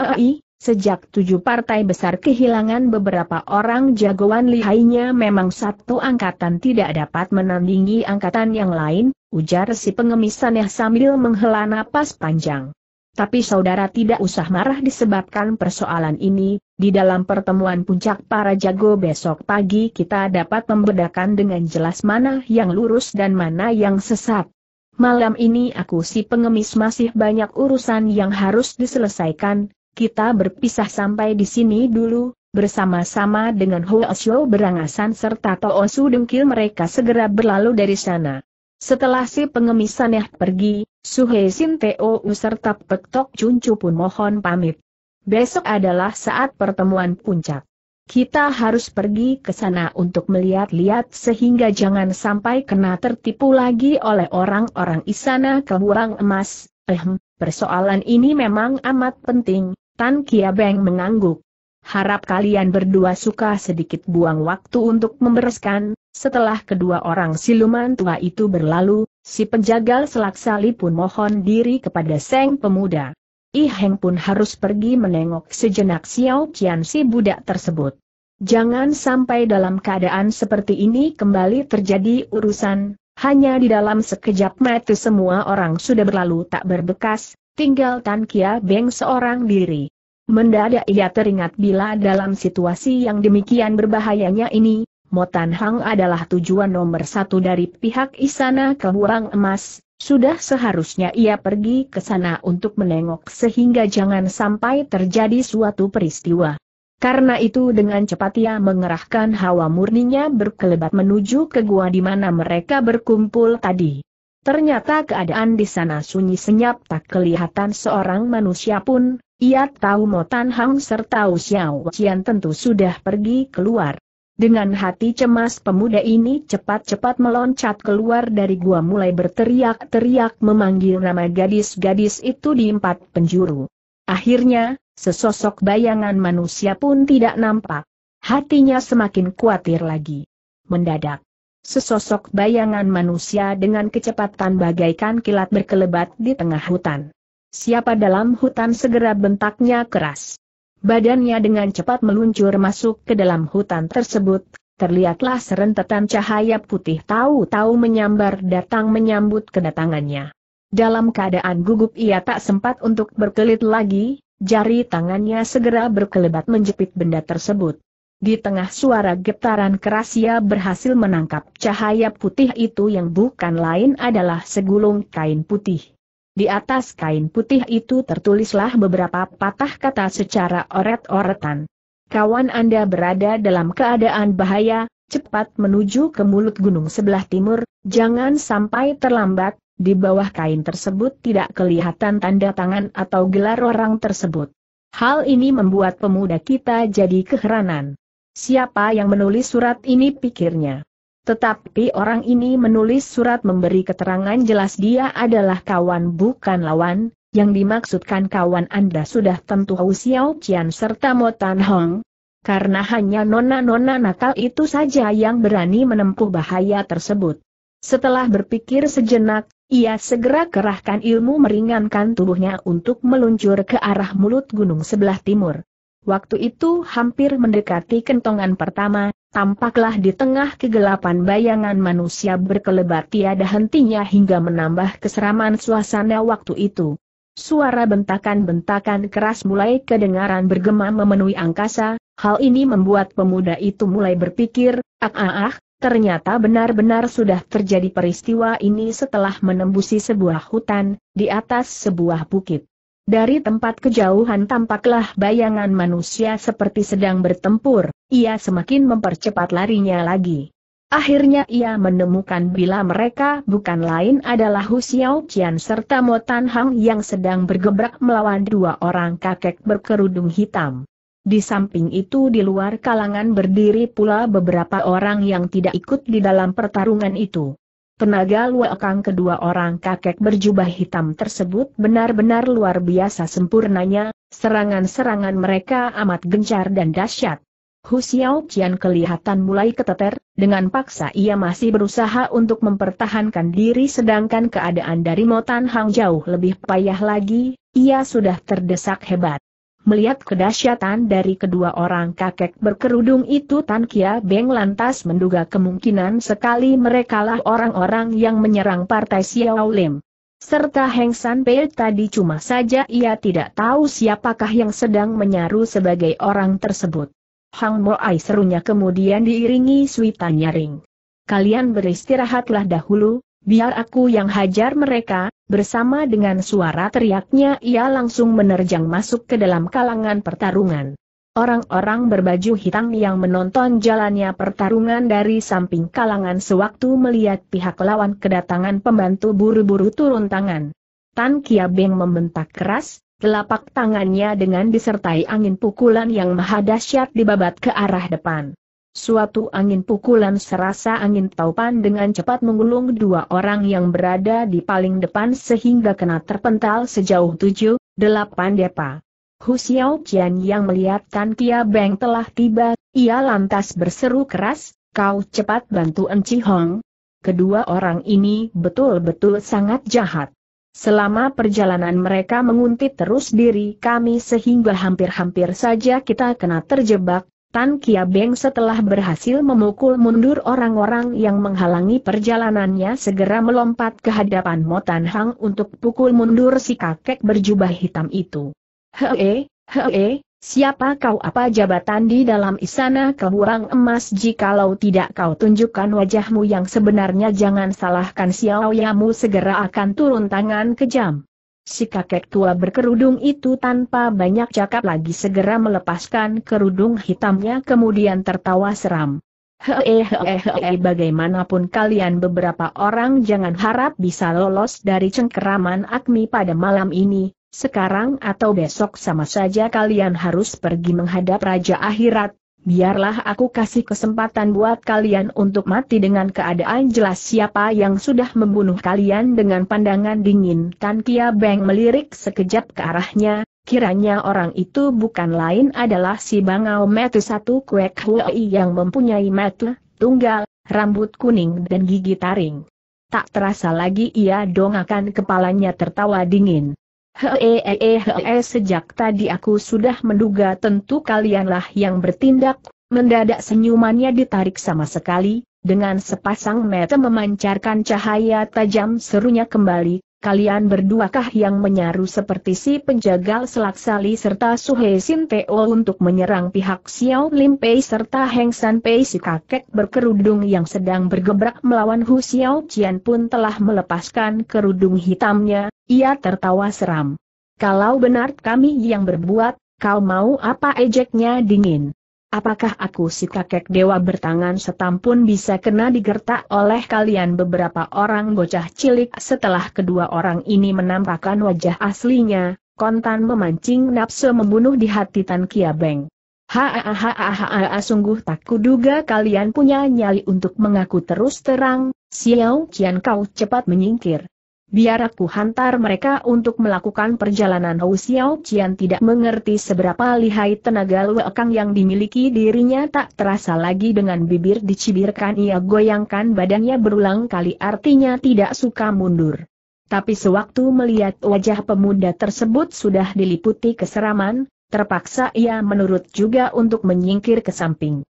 Sejak tujuh partai besar kehilangan beberapa orang jagoan lihainya memang satu angkatan tidak dapat menandingi angkatan yang lain, ujar si pengemis Saneh ya sambil menghela napas panjang. Tapi saudara tidak usah marah disebabkan persoalan ini, di dalam pertemuan puncak para jago besok pagi kita dapat membedakan dengan jelas mana yang lurus dan mana yang sesat. Malam ini aku si pengemis masih banyak urusan yang harus diselesaikan, kita berpisah sampai di sini dulu, bersama-sama dengan Huo Xiao berangasan serta Toa Su Dengkil mereka segera berlalu dari sana. Setelah si pengemis pergi, Suhe Sin Teo serta Pek Tok Chu pun mohon pamit. Besok adalah saat pertemuan puncak. Kita harus pergi ke sana untuk melihat-lihat sehingga jangan sampai kena tertipu lagi oleh orang-orang istana kebuang emas. Ehm, persoalan ini memang amat penting, Tan Kia Beng mengangguk. Harap kalian berdua suka sedikit buang waktu untuk membereskan, setelah kedua orang siluman tua itu berlalu, si penjagal selak sali pun mohon diri kepada Seng Pemuda. I Heng pun harus pergi menengok sejenak Xiao Qian si budak tersebut. Jangan sampai dalam keadaan seperti ini kembali terjadi urusan, hanya di dalam sekejap mata semua orang sudah berlalu tak berbekas, tinggal Tan Kia Beng seorang diri. Mendadak ia teringat bila dalam situasi yang demikian berbahayanya ini, Motan Hang adalah tujuan nomor satu dari pihak Istana Huang Emas, sudah seharusnya ia pergi ke sana untuk menengok sehingga jangan sampai terjadi suatu peristiwa. Karena itu dengan cepat ia mengerahkan hawa murninya berkelebat menuju ke gua di mana mereka berkumpul tadi. Ternyata keadaan di sana sunyi senyap tak kelihatan seorang manusia pun, ia tahu Mo Tan Hang serta Xiao Qian tentu sudah pergi keluar. Dengan hati cemas pemuda ini cepat-cepat meloncat keluar dari gua mulai berteriak-teriak memanggil nama gadis-gadis itu di empat penjuru. Akhirnya, sesosok bayangan manusia pun tidak nampak. Hatinya semakin khawatir lagi. Mendadak, Sesosok bayangan manusia dengan kecepatan bagaikan kilat berkelebat di tengah hutan. Siapa dalam hutan segera bentaknya keras. Badannya dengan cepat meluncur masuk ke dalam hutan tersebut, terlihatlah serentetan cahaya putih tahu-tahu menyambar datang menyambut kedatangannya. Dalam keadaan gugup ia tak sempat untuk berkelit lagi, jari tangannya segera berkelebat menjepit benda tersebut. Di tengah suara getaran keras ia berhasil menangkap cahaya putih itu yang bukan lain adalah segulung kain putih. Di atas kain putih itu tertulislah beberapa patah kata secara oret-oretan. Kawan Anda berada dalam keadaan bahaya, cepat menuju ke mulut gunung sebelah timur, jangan sampai terlambat, di bawah kain tersebut tidak kelihatan tanda tangan atau gelar orang tersebut. Hal ini membuat pemuda kita jadi keheranan. Siapa yang menulis surat ini pikirnya. Tetapi orang ini menulis surat memberi keterangan jelas dia adalah kawan bukan lawan, yang dimaksudkan kawan Anda sudah tentu Hou Xiao Qian serta Mo Tan Hong. Karena hanya nona-nona nakal itu saja yang berani menempuh bahaya tersebut. Setelah berpikir sejenak, ia segera kerahkan ilmu meringankan tubuhnya untuk meluncur ke arah mulut gunung sebelah timur. Waktu itu hampir mendekati kentongan pertama, tampaklah di tengah kegelapan bayangan manusia berkelebat tiada hentinya hingga menambah keseraman suasana waktu itu. Suara bentakan-bentakan keras mulai kedengaran bergema memenuhi angkasa, hal ini membuat pemuda itu mulai berpikir, ah ah ah, Ternyata benar-benar sudah terjadi peristiwa ini setelah menembusi sebuah hutan, di atas sebuah bukit. Dari tempat kejauhan tampaklah bayangan manusia seperti sedang bertempur, ia semakin mempercepat larinya lagi. Akhirnya ia menemukan bila mereka bukan lain adalah Hu Xiao serta Mo Tan Hang yang sedang bergebrak melawan dua orang kakek berkerudung hitam. Di samping itu di luar kalangan berdiri pula beberapa orang yang tidak ikut di dalam pertarungan itu. Tenaga luakang kedua orang kakek berjubah hitam tersebut benar-benar luar biasa sempurnanya, serangan-serangan mereka amat gencar dan dahsyat. Hu Xiao kelihatan mulai keteter, dengan paksa ia masih berusaha untuk mempertahankan diri sedangkan keadaan dari Motan Hang jauh lebih payah lagi, ia sudah terdesak hebat. Melihat kedahsyatan dari kedua orang kakek berkerudung itu Tan Kia Beng lantas menduga kemungkinan sekali merekalah orang-orang yang menyerang partai Xiao Lim. Serta Heng San Pei tadi cuma saja ia tidak tahu siapakah yang sedang menyaru sebagai orang tersebut. Hang Mo Ai serunya kemudian diiringi Sui Tanyaring. Kalian beristirahatlah dahulu, Biar aku yang hajar mereka, bersama dengan suara teriaknya ia langsung menerjang masuk ke dalam kalangan pertarungan. Orang-orang berbaju hitam yang menonton jalannya pertarungan dari samping kalangan sewaktu melihat pihak lawan kedatangan pembantu buru-buru turun tangan. Tan Kia Beng membentak keras, telapak tangannya dengan disertai angin pukulan yang maha dahsyat dibabat ke arah depan. Suatu angin pukulan serasa angin taupan dengan cepat menggulung dua orang yang berada di paling depan sehingga kena terpental sejauh tujuh, delapan depa. Xiao Qian yang melihatkan Kia Beng telah tiba, ia lantas berseru keras, kau cepat bantu Enci Hong. Kedua orang ini betul-betul sangat jahat. Selama perjalanan mereka menguntit terus diri kami sehingga hampir-hampir saja kita kena terjebak, Tan Kia Beng setelah berhasil memukul mundur orang-orang yang menghalangi perjalanannya segera melompat ke hadapan Motan Hang untuk pukul mundur si kakek berjubah hitam itu. Hee, hee, siapa kau apa jabatan di dalam istana kebuang emas jikalau tidak kau tunjukkan wajahmu yang sebenarnya jangan salahkan Xiao Yamu segera akan turun tangan kejam. Si kakek tua berkerudung itu tanpa banyak cakap lagi segera melepaskan kerudung hitamnya kemudian tertawa seram. Hehehehe bagaimanapun kalian beberapa orang jangan harap bisa lolos dari cengkeraman Akmi pada malam ini, sekarang atau besok sama saja kalian harus pergi menghadap Raja Akhirat, biarlah aku kasih kesempatan buat kalian untuk mati dengan keadaan jelas siapa yang sudah membunuh kalian dengan pandangan dingin. Tan Kia Beng melirik sekejap ke arahnya, kiranya orang itu bukan lain adalah si Bangau Metu satu Kwek Hui yang mempunyai metu, tunggal, rambut kuning dan gigi taring. Tak terasa lagi ia dongakan kepalanya tertawa dingin. Hehehe e e sejak tadi aku sudah menduga tentu kalianlah yang bertindak, mendadak senyumannya ditarik sama sekali, dengan sepasang mata memancarkan cahaya tajam serunya kembali, Kalian berduakah yang menyaru seperti si penjagal selaksali serta Suhe Sin Teo untuk menyerang pihak Xiao Lim Pei serta Heng San Pei si kakek berkerudung yang sedang bergebrak melawan Hu Xiao Jian pun telah melepaskan kerudung hitamnya, ia tertawa seram. Kalau benar kami yang berbuat, kau mau apa ejeknya dingin. Apakah aku si kakek dewa bertangan setam pun bisa kena digertak oleh kalian beberapa orang bocah cilik setelah kedua orang ini menampakkan wajah aslinya, kontan memancing nafsu membunuh di hati Tan Kiabeng. Hahaha sungguh tak kuduga kalian punya nyali untuk mengaku terus terang, Xiao Qian kau cepat menyingkir. Biar aku hantar mereka untuk melakukan perjalanan Hou Xiao Qian tidak mengerti seberapa lihai tenaga luekang yang dimiliki dirinya tak terasa lagi dengan bibir dicibirkan ia goyangkan badannya berulang kali artinya tidak suka mundur. Tapi sewaktu melihat wajah pemuda tersebut sudah diliputi keseraman, terpaksa ia menurut juga untuk menyingkir ke samping.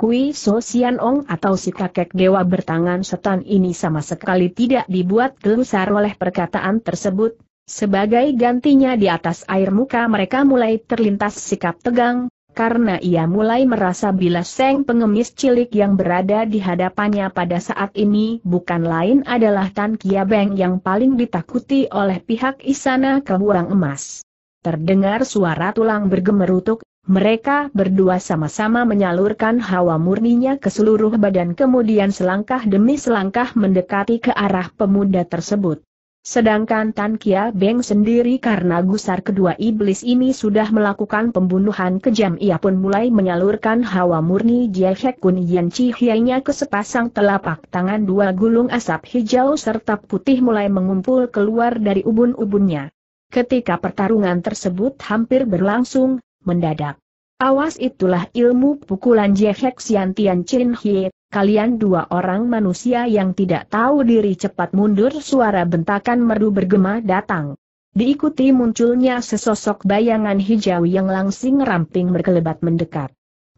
Kui So Sian Ong atau si kakek dewa bertangan setan ini sama sekali tidak dibuat gelusar oleh perkataan tersebut, sebagai gantinya di atas air muka mereka mulai terlintas sikap tegang, karena ia mulai merasa bila Seng pengemis cilik yang berada di hadapannya pada saat ini bukan lain adalah Tan Kia Beng yang paling ditakuti oleh pihak Isana kehurang Emas. Terdengar suara tulang bergemerutuk, mereka berdua sama-sama menyalurkan hawa murninya ke seluruh badan kemudian selangkah demi selangkah mendekati ke arah pemuda tersebut. Sedangkan Tan Kia Beng sendiri karena gusar kedua iblis ini sudah melakukan pembunuhan kejam ia pun mulai menyalurkan hawa murni Jie Hek Kun Yan Chi Hianya ke sepasang telapak tangan dua gulung asap hijau serta putih mulai mengumpul keluar dari ubun-ubunnya. Ketika pertarungan tersebut hampir berlangsung, mendadak. Awas itulah ilmu pukulan Jehek Xian Tian Chin Hie, kalian dua orang manusia yang tidak tahu diri cepat mundur suara bentakan merdu bergema datang. Diikuti munculnya sesosok bayangan hijau yang langsing ramping berkelebat mendekat.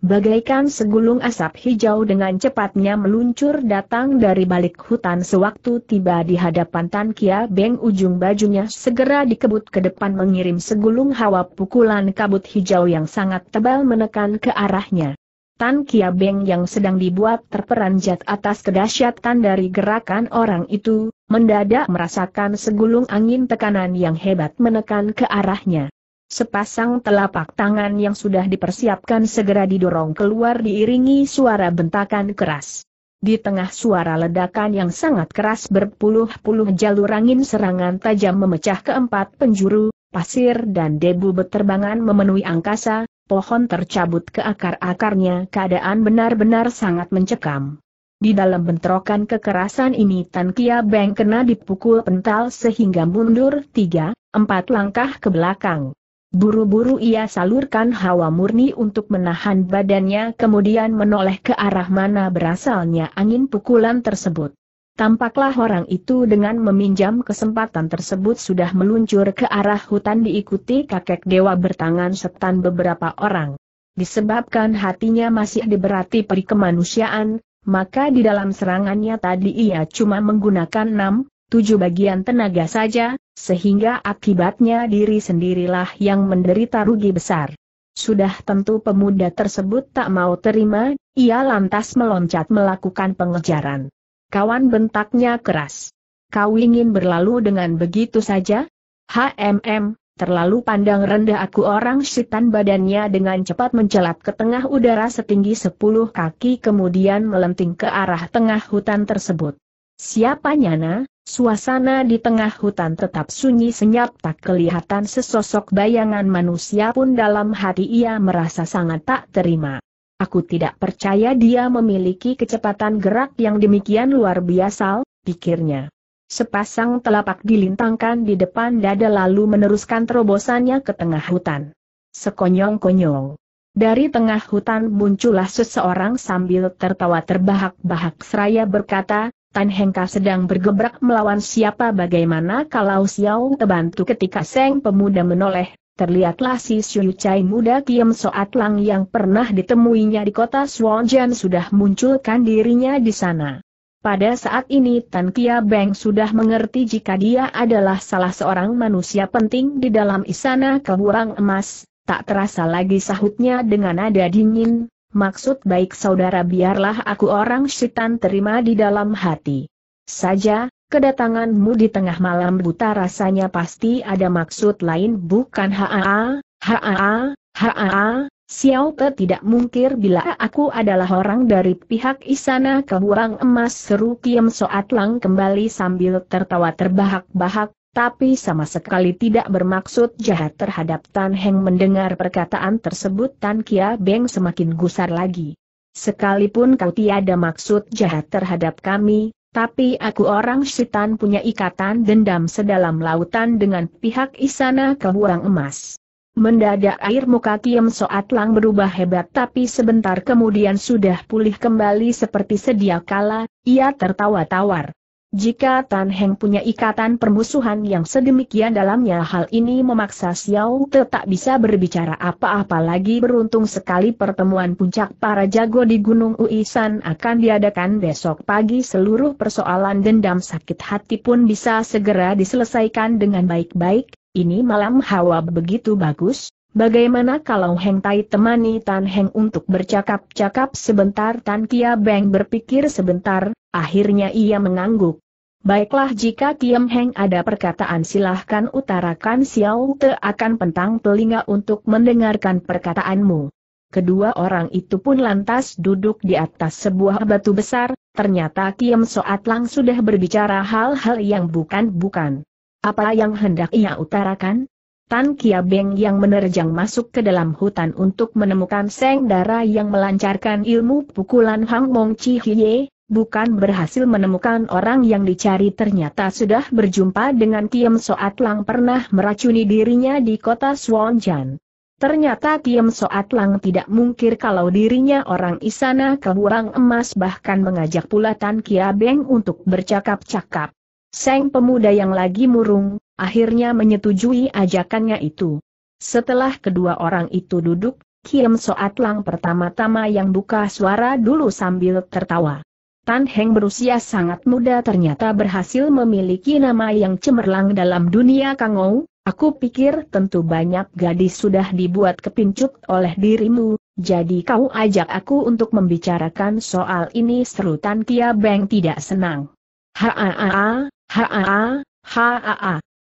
Bagaikan segulung asap hijau dengan cepatnya meluncur datang dari balik hutan sewaktu tiba di hadapan Tan Kia Beng ujung bajunya segera dikebut ke depan mengirim segulung hawa pukulan kabut hijau yang sangat tebal menekan ke arahnya. Tan Kia Beng yang sedang dibuat terperanjat atas kedahsyatan dari gerakan orang itu, mendadak merasakan segulung angin tekanan yang hebat menekan ke arahnya. Sepasang telapak tangan yang sudah dipersiapkan segera didorong keluar diiringi suara bentakan keras. Di tengah suara ledakan yang sangat keras berpuluh-puluh jalur angin serangan tajam memecah keempat penjuru, pasir dan debu beterbangan memenuhi angkasa, pohon tercabut ke akar-akarnya keadaan benar-benar sangat mencekam. Di dalam bentrokan kekerasan ini Tan Kia Beng kena dipukul pental sehingga mundur tiga, empat langkah ke belakang. Buru-buru ia salurkan hawa murni untuk menahan badannya kemudian menoleh ke arah mana berasalnya angin pukulan tersebut. Tampaklah orang itu dengan meminjam kesempatan tersebut sudah meluncur ke arah hutan diikuti kakek dewa bertangan setan beberapa orang. Disebabkan hatinya masih diberati peri kemanusiaan, maka di dalam serangannya tadi ia cuma menggunakan 6, 7 bagian tenaga saja, sehingga akibatnya diri sendirilah yang menderita rugi besar. Sudah tentu pemuda tersebut tak mau terima, ia lantas meloncat melakukan pengejaran. Kawan bentaknya keras. Kau ingin berlalu dengan begitu saja? HMM, terlalu pandang rendah aku orang setan badannya dengan cepat mencelat ke tengah udara setinggi 10 kaki kemudian melenting ke arah tengah hutan tersebut. Siapa nyana? Suasana di tengah hutan tetap sunyi senyap tak kelihatan sesosok bayangan manusia pun dalam hati ia merasa sangat tak terima. Aku tidak percaya dia memiliki kecepatan gerak yang demikian luar biasa, pikirnya. Sepasang telapak dilintangkan di depan dada lalu meneruskan terobosannya ke tengah hutan. Sekonyong-konyong. Dari tengah hutan muncullah seseorang sambil tertawa terbahak-bahak seraya berkata, Tan Hengka sedang bergebrak melawan siapa bagaimana kalau Xiao terbantu ketika Seng pemuda menoleh, terlihatlah si Shui Chai muda Kiem Soat Lang yang pernah ditemuinya di kota Swanjian sudah munculkan dirinya di sana. Pada saat ini Tan Kia Beng sudah mengerti jika dia adalah salah seorang manusia penting di dalam istana kehurang emas, tak terasa lagi sahutnya dengan nada dingin, maksud baik saudara biarlah aku orang syaitan terima di dalam hati. Saja, kedatanganmu di tengah malam buta rasanya pasti ada maksud lain bukan haa, haa, haa, Xiao Te tidak mungkir bila aku adalah orang dari pihak Isana Kehurang Emas seru Kiem Soat Lang kembali sambil tertawa terbahak-bahak, tapi sama sekali tidak bermaksud jahat terhadap Tan Heng mendengar perkataan tersebut Tan Kia Beng semakin gusar lagi. Sekalipun kau tiada maksud jahat terhadap kami, tapi aku orang Sitan punya ikatan dendam sedalam lautan dengan pihak Isana Kehuang Emas. Mendadak air muka Kiem Soat Lang berubah hebat tapi sebentar kemudian sudah pulih kembali seperti sedia kala, ia tertawa tawar. Jika Tan Heng punya ikatan permusuhan yang sedemikian dalamnya hal ini memaksa Xiao Te tak bisa berbicara apa-apa lagi beruntung sekali pertemuan puncak para jago di Gunung Uisan akan diadakan besok pagi seluruh persoalan dendam sakit hati pun bisa segera diselesaikan dengan baik-baik, ini malam hawa begitu bagus, Bagaimana kalau Heng Tai temani Tan Heng untuk bercakap-cakap sebentar Tan Kia Beng berpikir sebentar, akhirnya ia mengangguk. Baiklah jika Kiem Heng ada perkataan silahkan utarakan Xiao Te akan pentang telinga untuk mendengarkan perkataanmu. Kedua orang itu pun lantas duduk di atas sebuah batu besar, ternyata Kiem Soat Lang sudah berbicara hal-hal yang bukan-bukan. Apa yang hendak ia utarakan? Tan Kia Beng yang menerjang masuk ke dalam hutan untuk menemukan Seng Dara yang melancarkan ilmu pukulan Hang Mong Chi Hiye, bukan berhasil menemukan orang yang dicari ternyata sudah berjumpa dengan Kiem Soat Lang pernah meracuni dirinya di kota Swanjan. Ternyata Kiem Soat Lang tidak mungkir kalau dirinya orang isana kewurang emas bahkan mengajak pula Tan Kia Beng untuk bercakap-cakap. Seng pemuda yang lagi murung, akhirnya menyetujui ajakannya itu. Setelah kedua orang itu duduk, Kiem Soat Lang pertama-tama yang buka suara dulu sambil tertawa. Tan Heng berusia sangat muda ternyata berhasil memiliki nama yang cemerlang dalam dunia Kangou, aku pikir tentu banyak gadis sudah dibuat kepincut oleh dirimu, jadi kau ajak aku untuk membicarakan soal ini seru Tan Kia Beng tidak senang. Haa, haa, haa.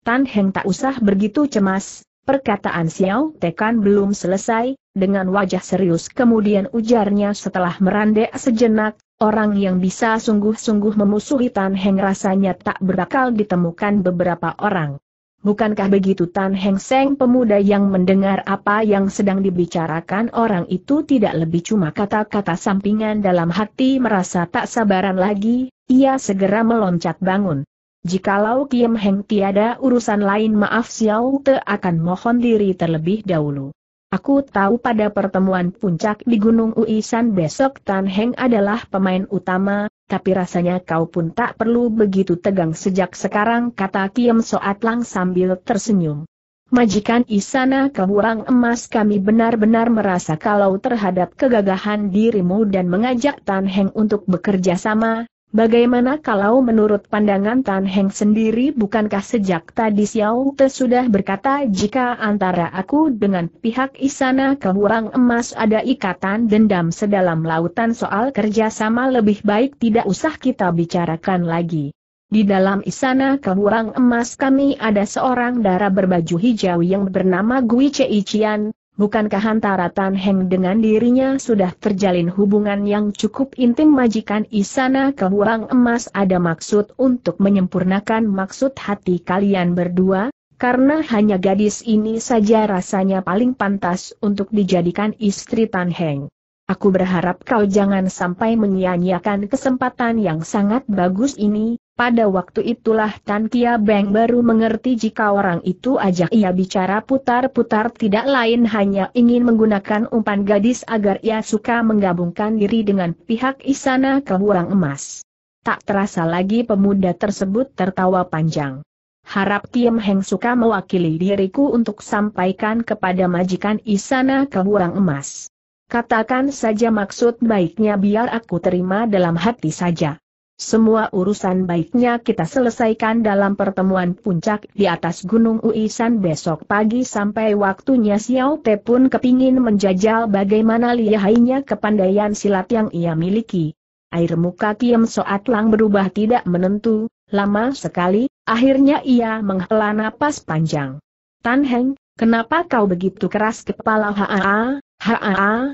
Tan Heng tak usah begitu cemas, perkataan Xiao Tekan belum selesai, dengan wajah serius kemudian ujarnya setelah merandek sejenak, orang yang bisa sungguh-sungguh memusuhi Tan Heng rasanya tak berakal ditemukan beberapa orang. Bukankah begitu Tan Heng Seng pemuda yang mendengar apa yang sedang dibicarakan orang itu tidak lebih cuma kata-kata sampingan dalam hati merasa tak sabaran lagi, ia segera meloncat bangun. Jikalau Kiem Heng tiada urusan lain maaf Xiao Te akan mohon diri terlebih dahulu. Aku tahu pada pertemuan puncak di Gunung Uisan besok Tan Heng adalah pemain utama, tapi rasanya kau pun tak perlu begitu tegang sejak sekarang kata Kiem Soat Lang sambil tersenyum. Majikan Isana Keburang Emas kami benar-benar merasa kalau terhadap kegagahan dirimu dan mengajak Tan Heng untuk bekerja sama, Bagaimana kalau menurut pandangan Tan Heng sendiri bukankah sejak tadi Xiao Te sudah berkata jika antara aku dengan pihak Isana Kehurang Emas ada ikatan dendam sedalam lautan soal kerjasama lebih baik tidak usah kita bicarakan lagi. Di dalam Isana Kehurang Emas kami ada seorang darah berbaju hijau yang bernama Gui Chei Qian, Bukankah antara Tan Heng dengan dirinya sudah terjalin hubungan yang cukup intim majikan Isana Huang Emas ada maksud untuk menyempurnakan maksud hati kalian berdua? Karena hanya gadis ini saja rasanya paling pantas untuk dijadikan istri Tan Heng. Aku berharap kau jangan sampai menyia-nyiakan kesempatan yang sangat bagus ini, pada waktu itulah Tan Kia Beng baru mengerti jika orang itu ajak ia bicara putar-putar tidak lain hanya ingin menggunakan umpan gadis agar ia suka menggabungkan diri dengan pihak istana kehurang emas. Tak terasa lagi pemuda tersebut tertawa panjang. Harap Tiem Heng suka mewakili diriku untuk sampaikan kepada majikan istana kehurang emas. Katakan saja maksud baiknya biar aku terima dalam hati saja. Semua urusan baiknya kita selesaikan dalam pertemuan puncak di atas Gunung Uisan besok pagi sampai waktunya Xiao Te pun kepingin menjajal bagaimana lihainya kepandaian silat yang ia miliki. Air muka Kiem Soat Lang berubah tidak menentu, lama sekali, akhirnya ia menghela napas panjang. Tan Heng, kenapa kau begitu keras kepala haa, haa, haa,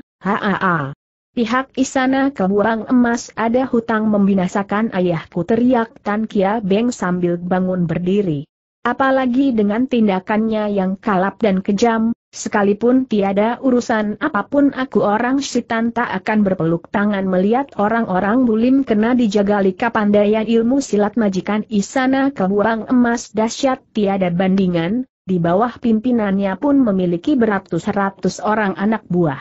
haa. Pihak Isana kehurang Emas ada hutang membinasakan ayahku teriak Tan Kia Beng sambil bangun berdiri. Apalagi dengan tindakannya yang kalap dan kejam, sekalipun tiada urusan apapun aku orang setan tak akan berpeluk tangan melihat orang-orang bulim kena dijaga lika pandayan ilmu silat majikan Isana kehurang Emas dahsyat tiada bandingan, di bawah pimpinannya pun memiliki beratus-ratus orang anak buah.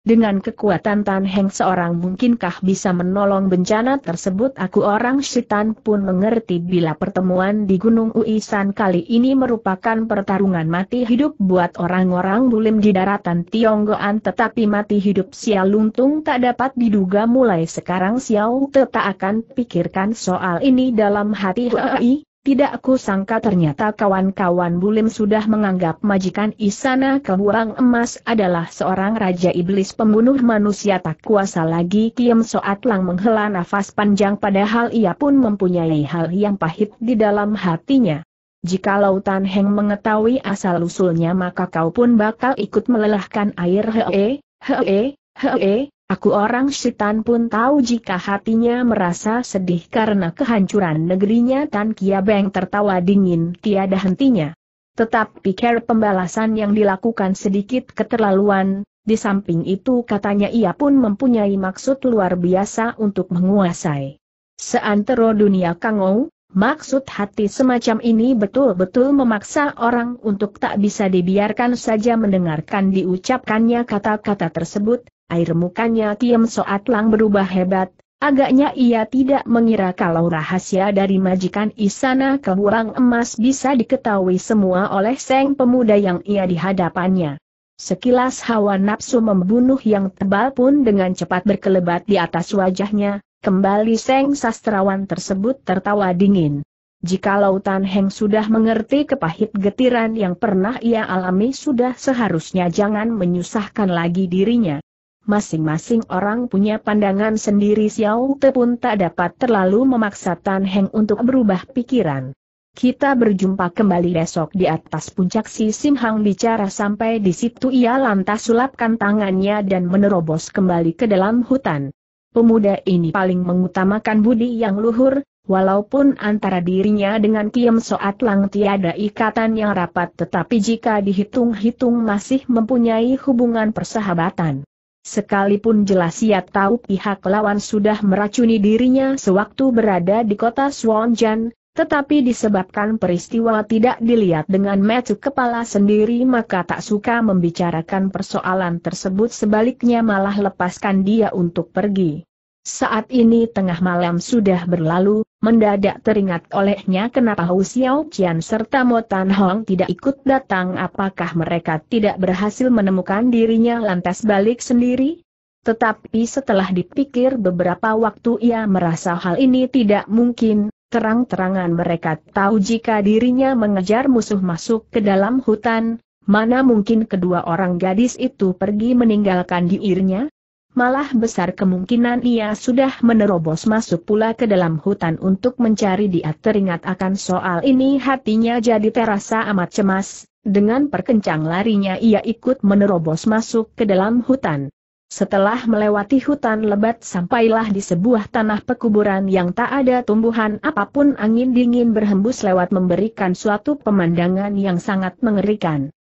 Dengan kekuatan Tan Heng seorang mungkinkah bisa menolong bencana tersebut aku orang Shitan pun mengerti bila pertemuan di Gunung Uisan kali ini merupakan pertarungan mati hidup buat orang-orang bulim di daratan Tionggoan tetapi mati hidup Xiao luntung tak dapat diduga mulai sekarang Xiao tetap akan pikirkan soal ini dalam hati Hei tidak aku sangka ternyata kawan-kawan Bulim sudah menganggap majikan Isana Kebuang Emas adalah seorang raja iblis pembunuh manusia tak kuasa lagi Kiem Soat Lang menghela nafas panjang padahal ia pun mempunyai hal yang pahit di dalam hatinya. Jika lautan Heng mengetahui asal-usulnya maka kau pun bakal ikut melelahkan air hee, hee, hee, Aku orang setan pun tahu jika hatinya merasa sedih karena kehancuran negerinya Tan Beng tertawa dingin tiada hentinya. Tetapi care pembalasan yang dilakukan sedikit keterlaluan, di samping itu katanya ia pun mempunyai maksud luar biasa untuk menguasai. Seantero dunia Kangou, maksud hati semacam ini betul-betul memaksa orang untuk tak bisa dibiarkan saja mendengarkan diucapkannya kata-kata tersebut, Air mukanya Kiem Soat Lang berubah hebat, agaknya ia tidak mengira kalau rahasia dari majikan Isana Kehurang Emas bisa diketahui semua oleh Seng pemuda yang ia dihadapannya. Sekilas hawa nafsu membunuh yang tebal pun dengan cepat berkelebat di atas wajahnya, kembali Seng sastrawan tersebut tertawa dingin. Jika Lautan Heng sudah mengerti kepahit getiran yang pernah ia alami sudah seharusnya jangan menyusahkan lagi dirinya. Masing-masing orang punya pandangan sendiri Xiao Te pun tak dapat terlalu memaksa Tan Heng untuk berubah pikiran. Kita berjumpa kembali besok di atas puncak si Sim Hang bicara sampai di situ ia lantas sulapkan tangannya dan menerobos kembali ke dalam hutan. Pemuda ini paling mengutamakan budi yang luhur, walaupun antara dirinya dengan Kiem Soat Lang tiada ikatan yang rapat tetapi jika dihitung-hitung masih mempunyai hubungan persahabatan. Sekalipun jelas ia tahu pihak lawan sudah meracuni dirinya sewaktu berada di kota Swanjan, tetapi disebabkan peristiwa tidak dilihat dengan mata kepala sendiri maka tak suka membicarakan persoalan tersebut sebaliknya malah lepaskan dia untuk pergi. Saat ini tengah malam sudah berlalu, mendadak teringat olehnya kenapa Hu Xiao serta Mo Tan Hong tidak ikut datang apakah mereka tidak berhasil menemukan dirinya lantas balik sendiri? Tetapi setelah dipikir beberapa waktu ia merasa hal ini tidak mungkin, terang-terangan mereka tahu jika dirinya mengejar musuh masuk ke dalam hutan, mana mungkin kedua orang gadis itu pergi meninggalkan dirinya? malah besar kemungkinan ia sudah menerobos masuk pula ke dalam hutan untuk mencari dia teringat akan soal ini hatinya jadi terasa amat cemas, dengan perkencang larinya ia ikut menerobos masuk ke dalam hutan. Setelah melewati hutan lebat sampailah di sebuah tanah pekuburan yang tak ada tumbuhan apapun angin dingin berhembus lewat memberikan suatu pemandangan yang sangat mengerikan.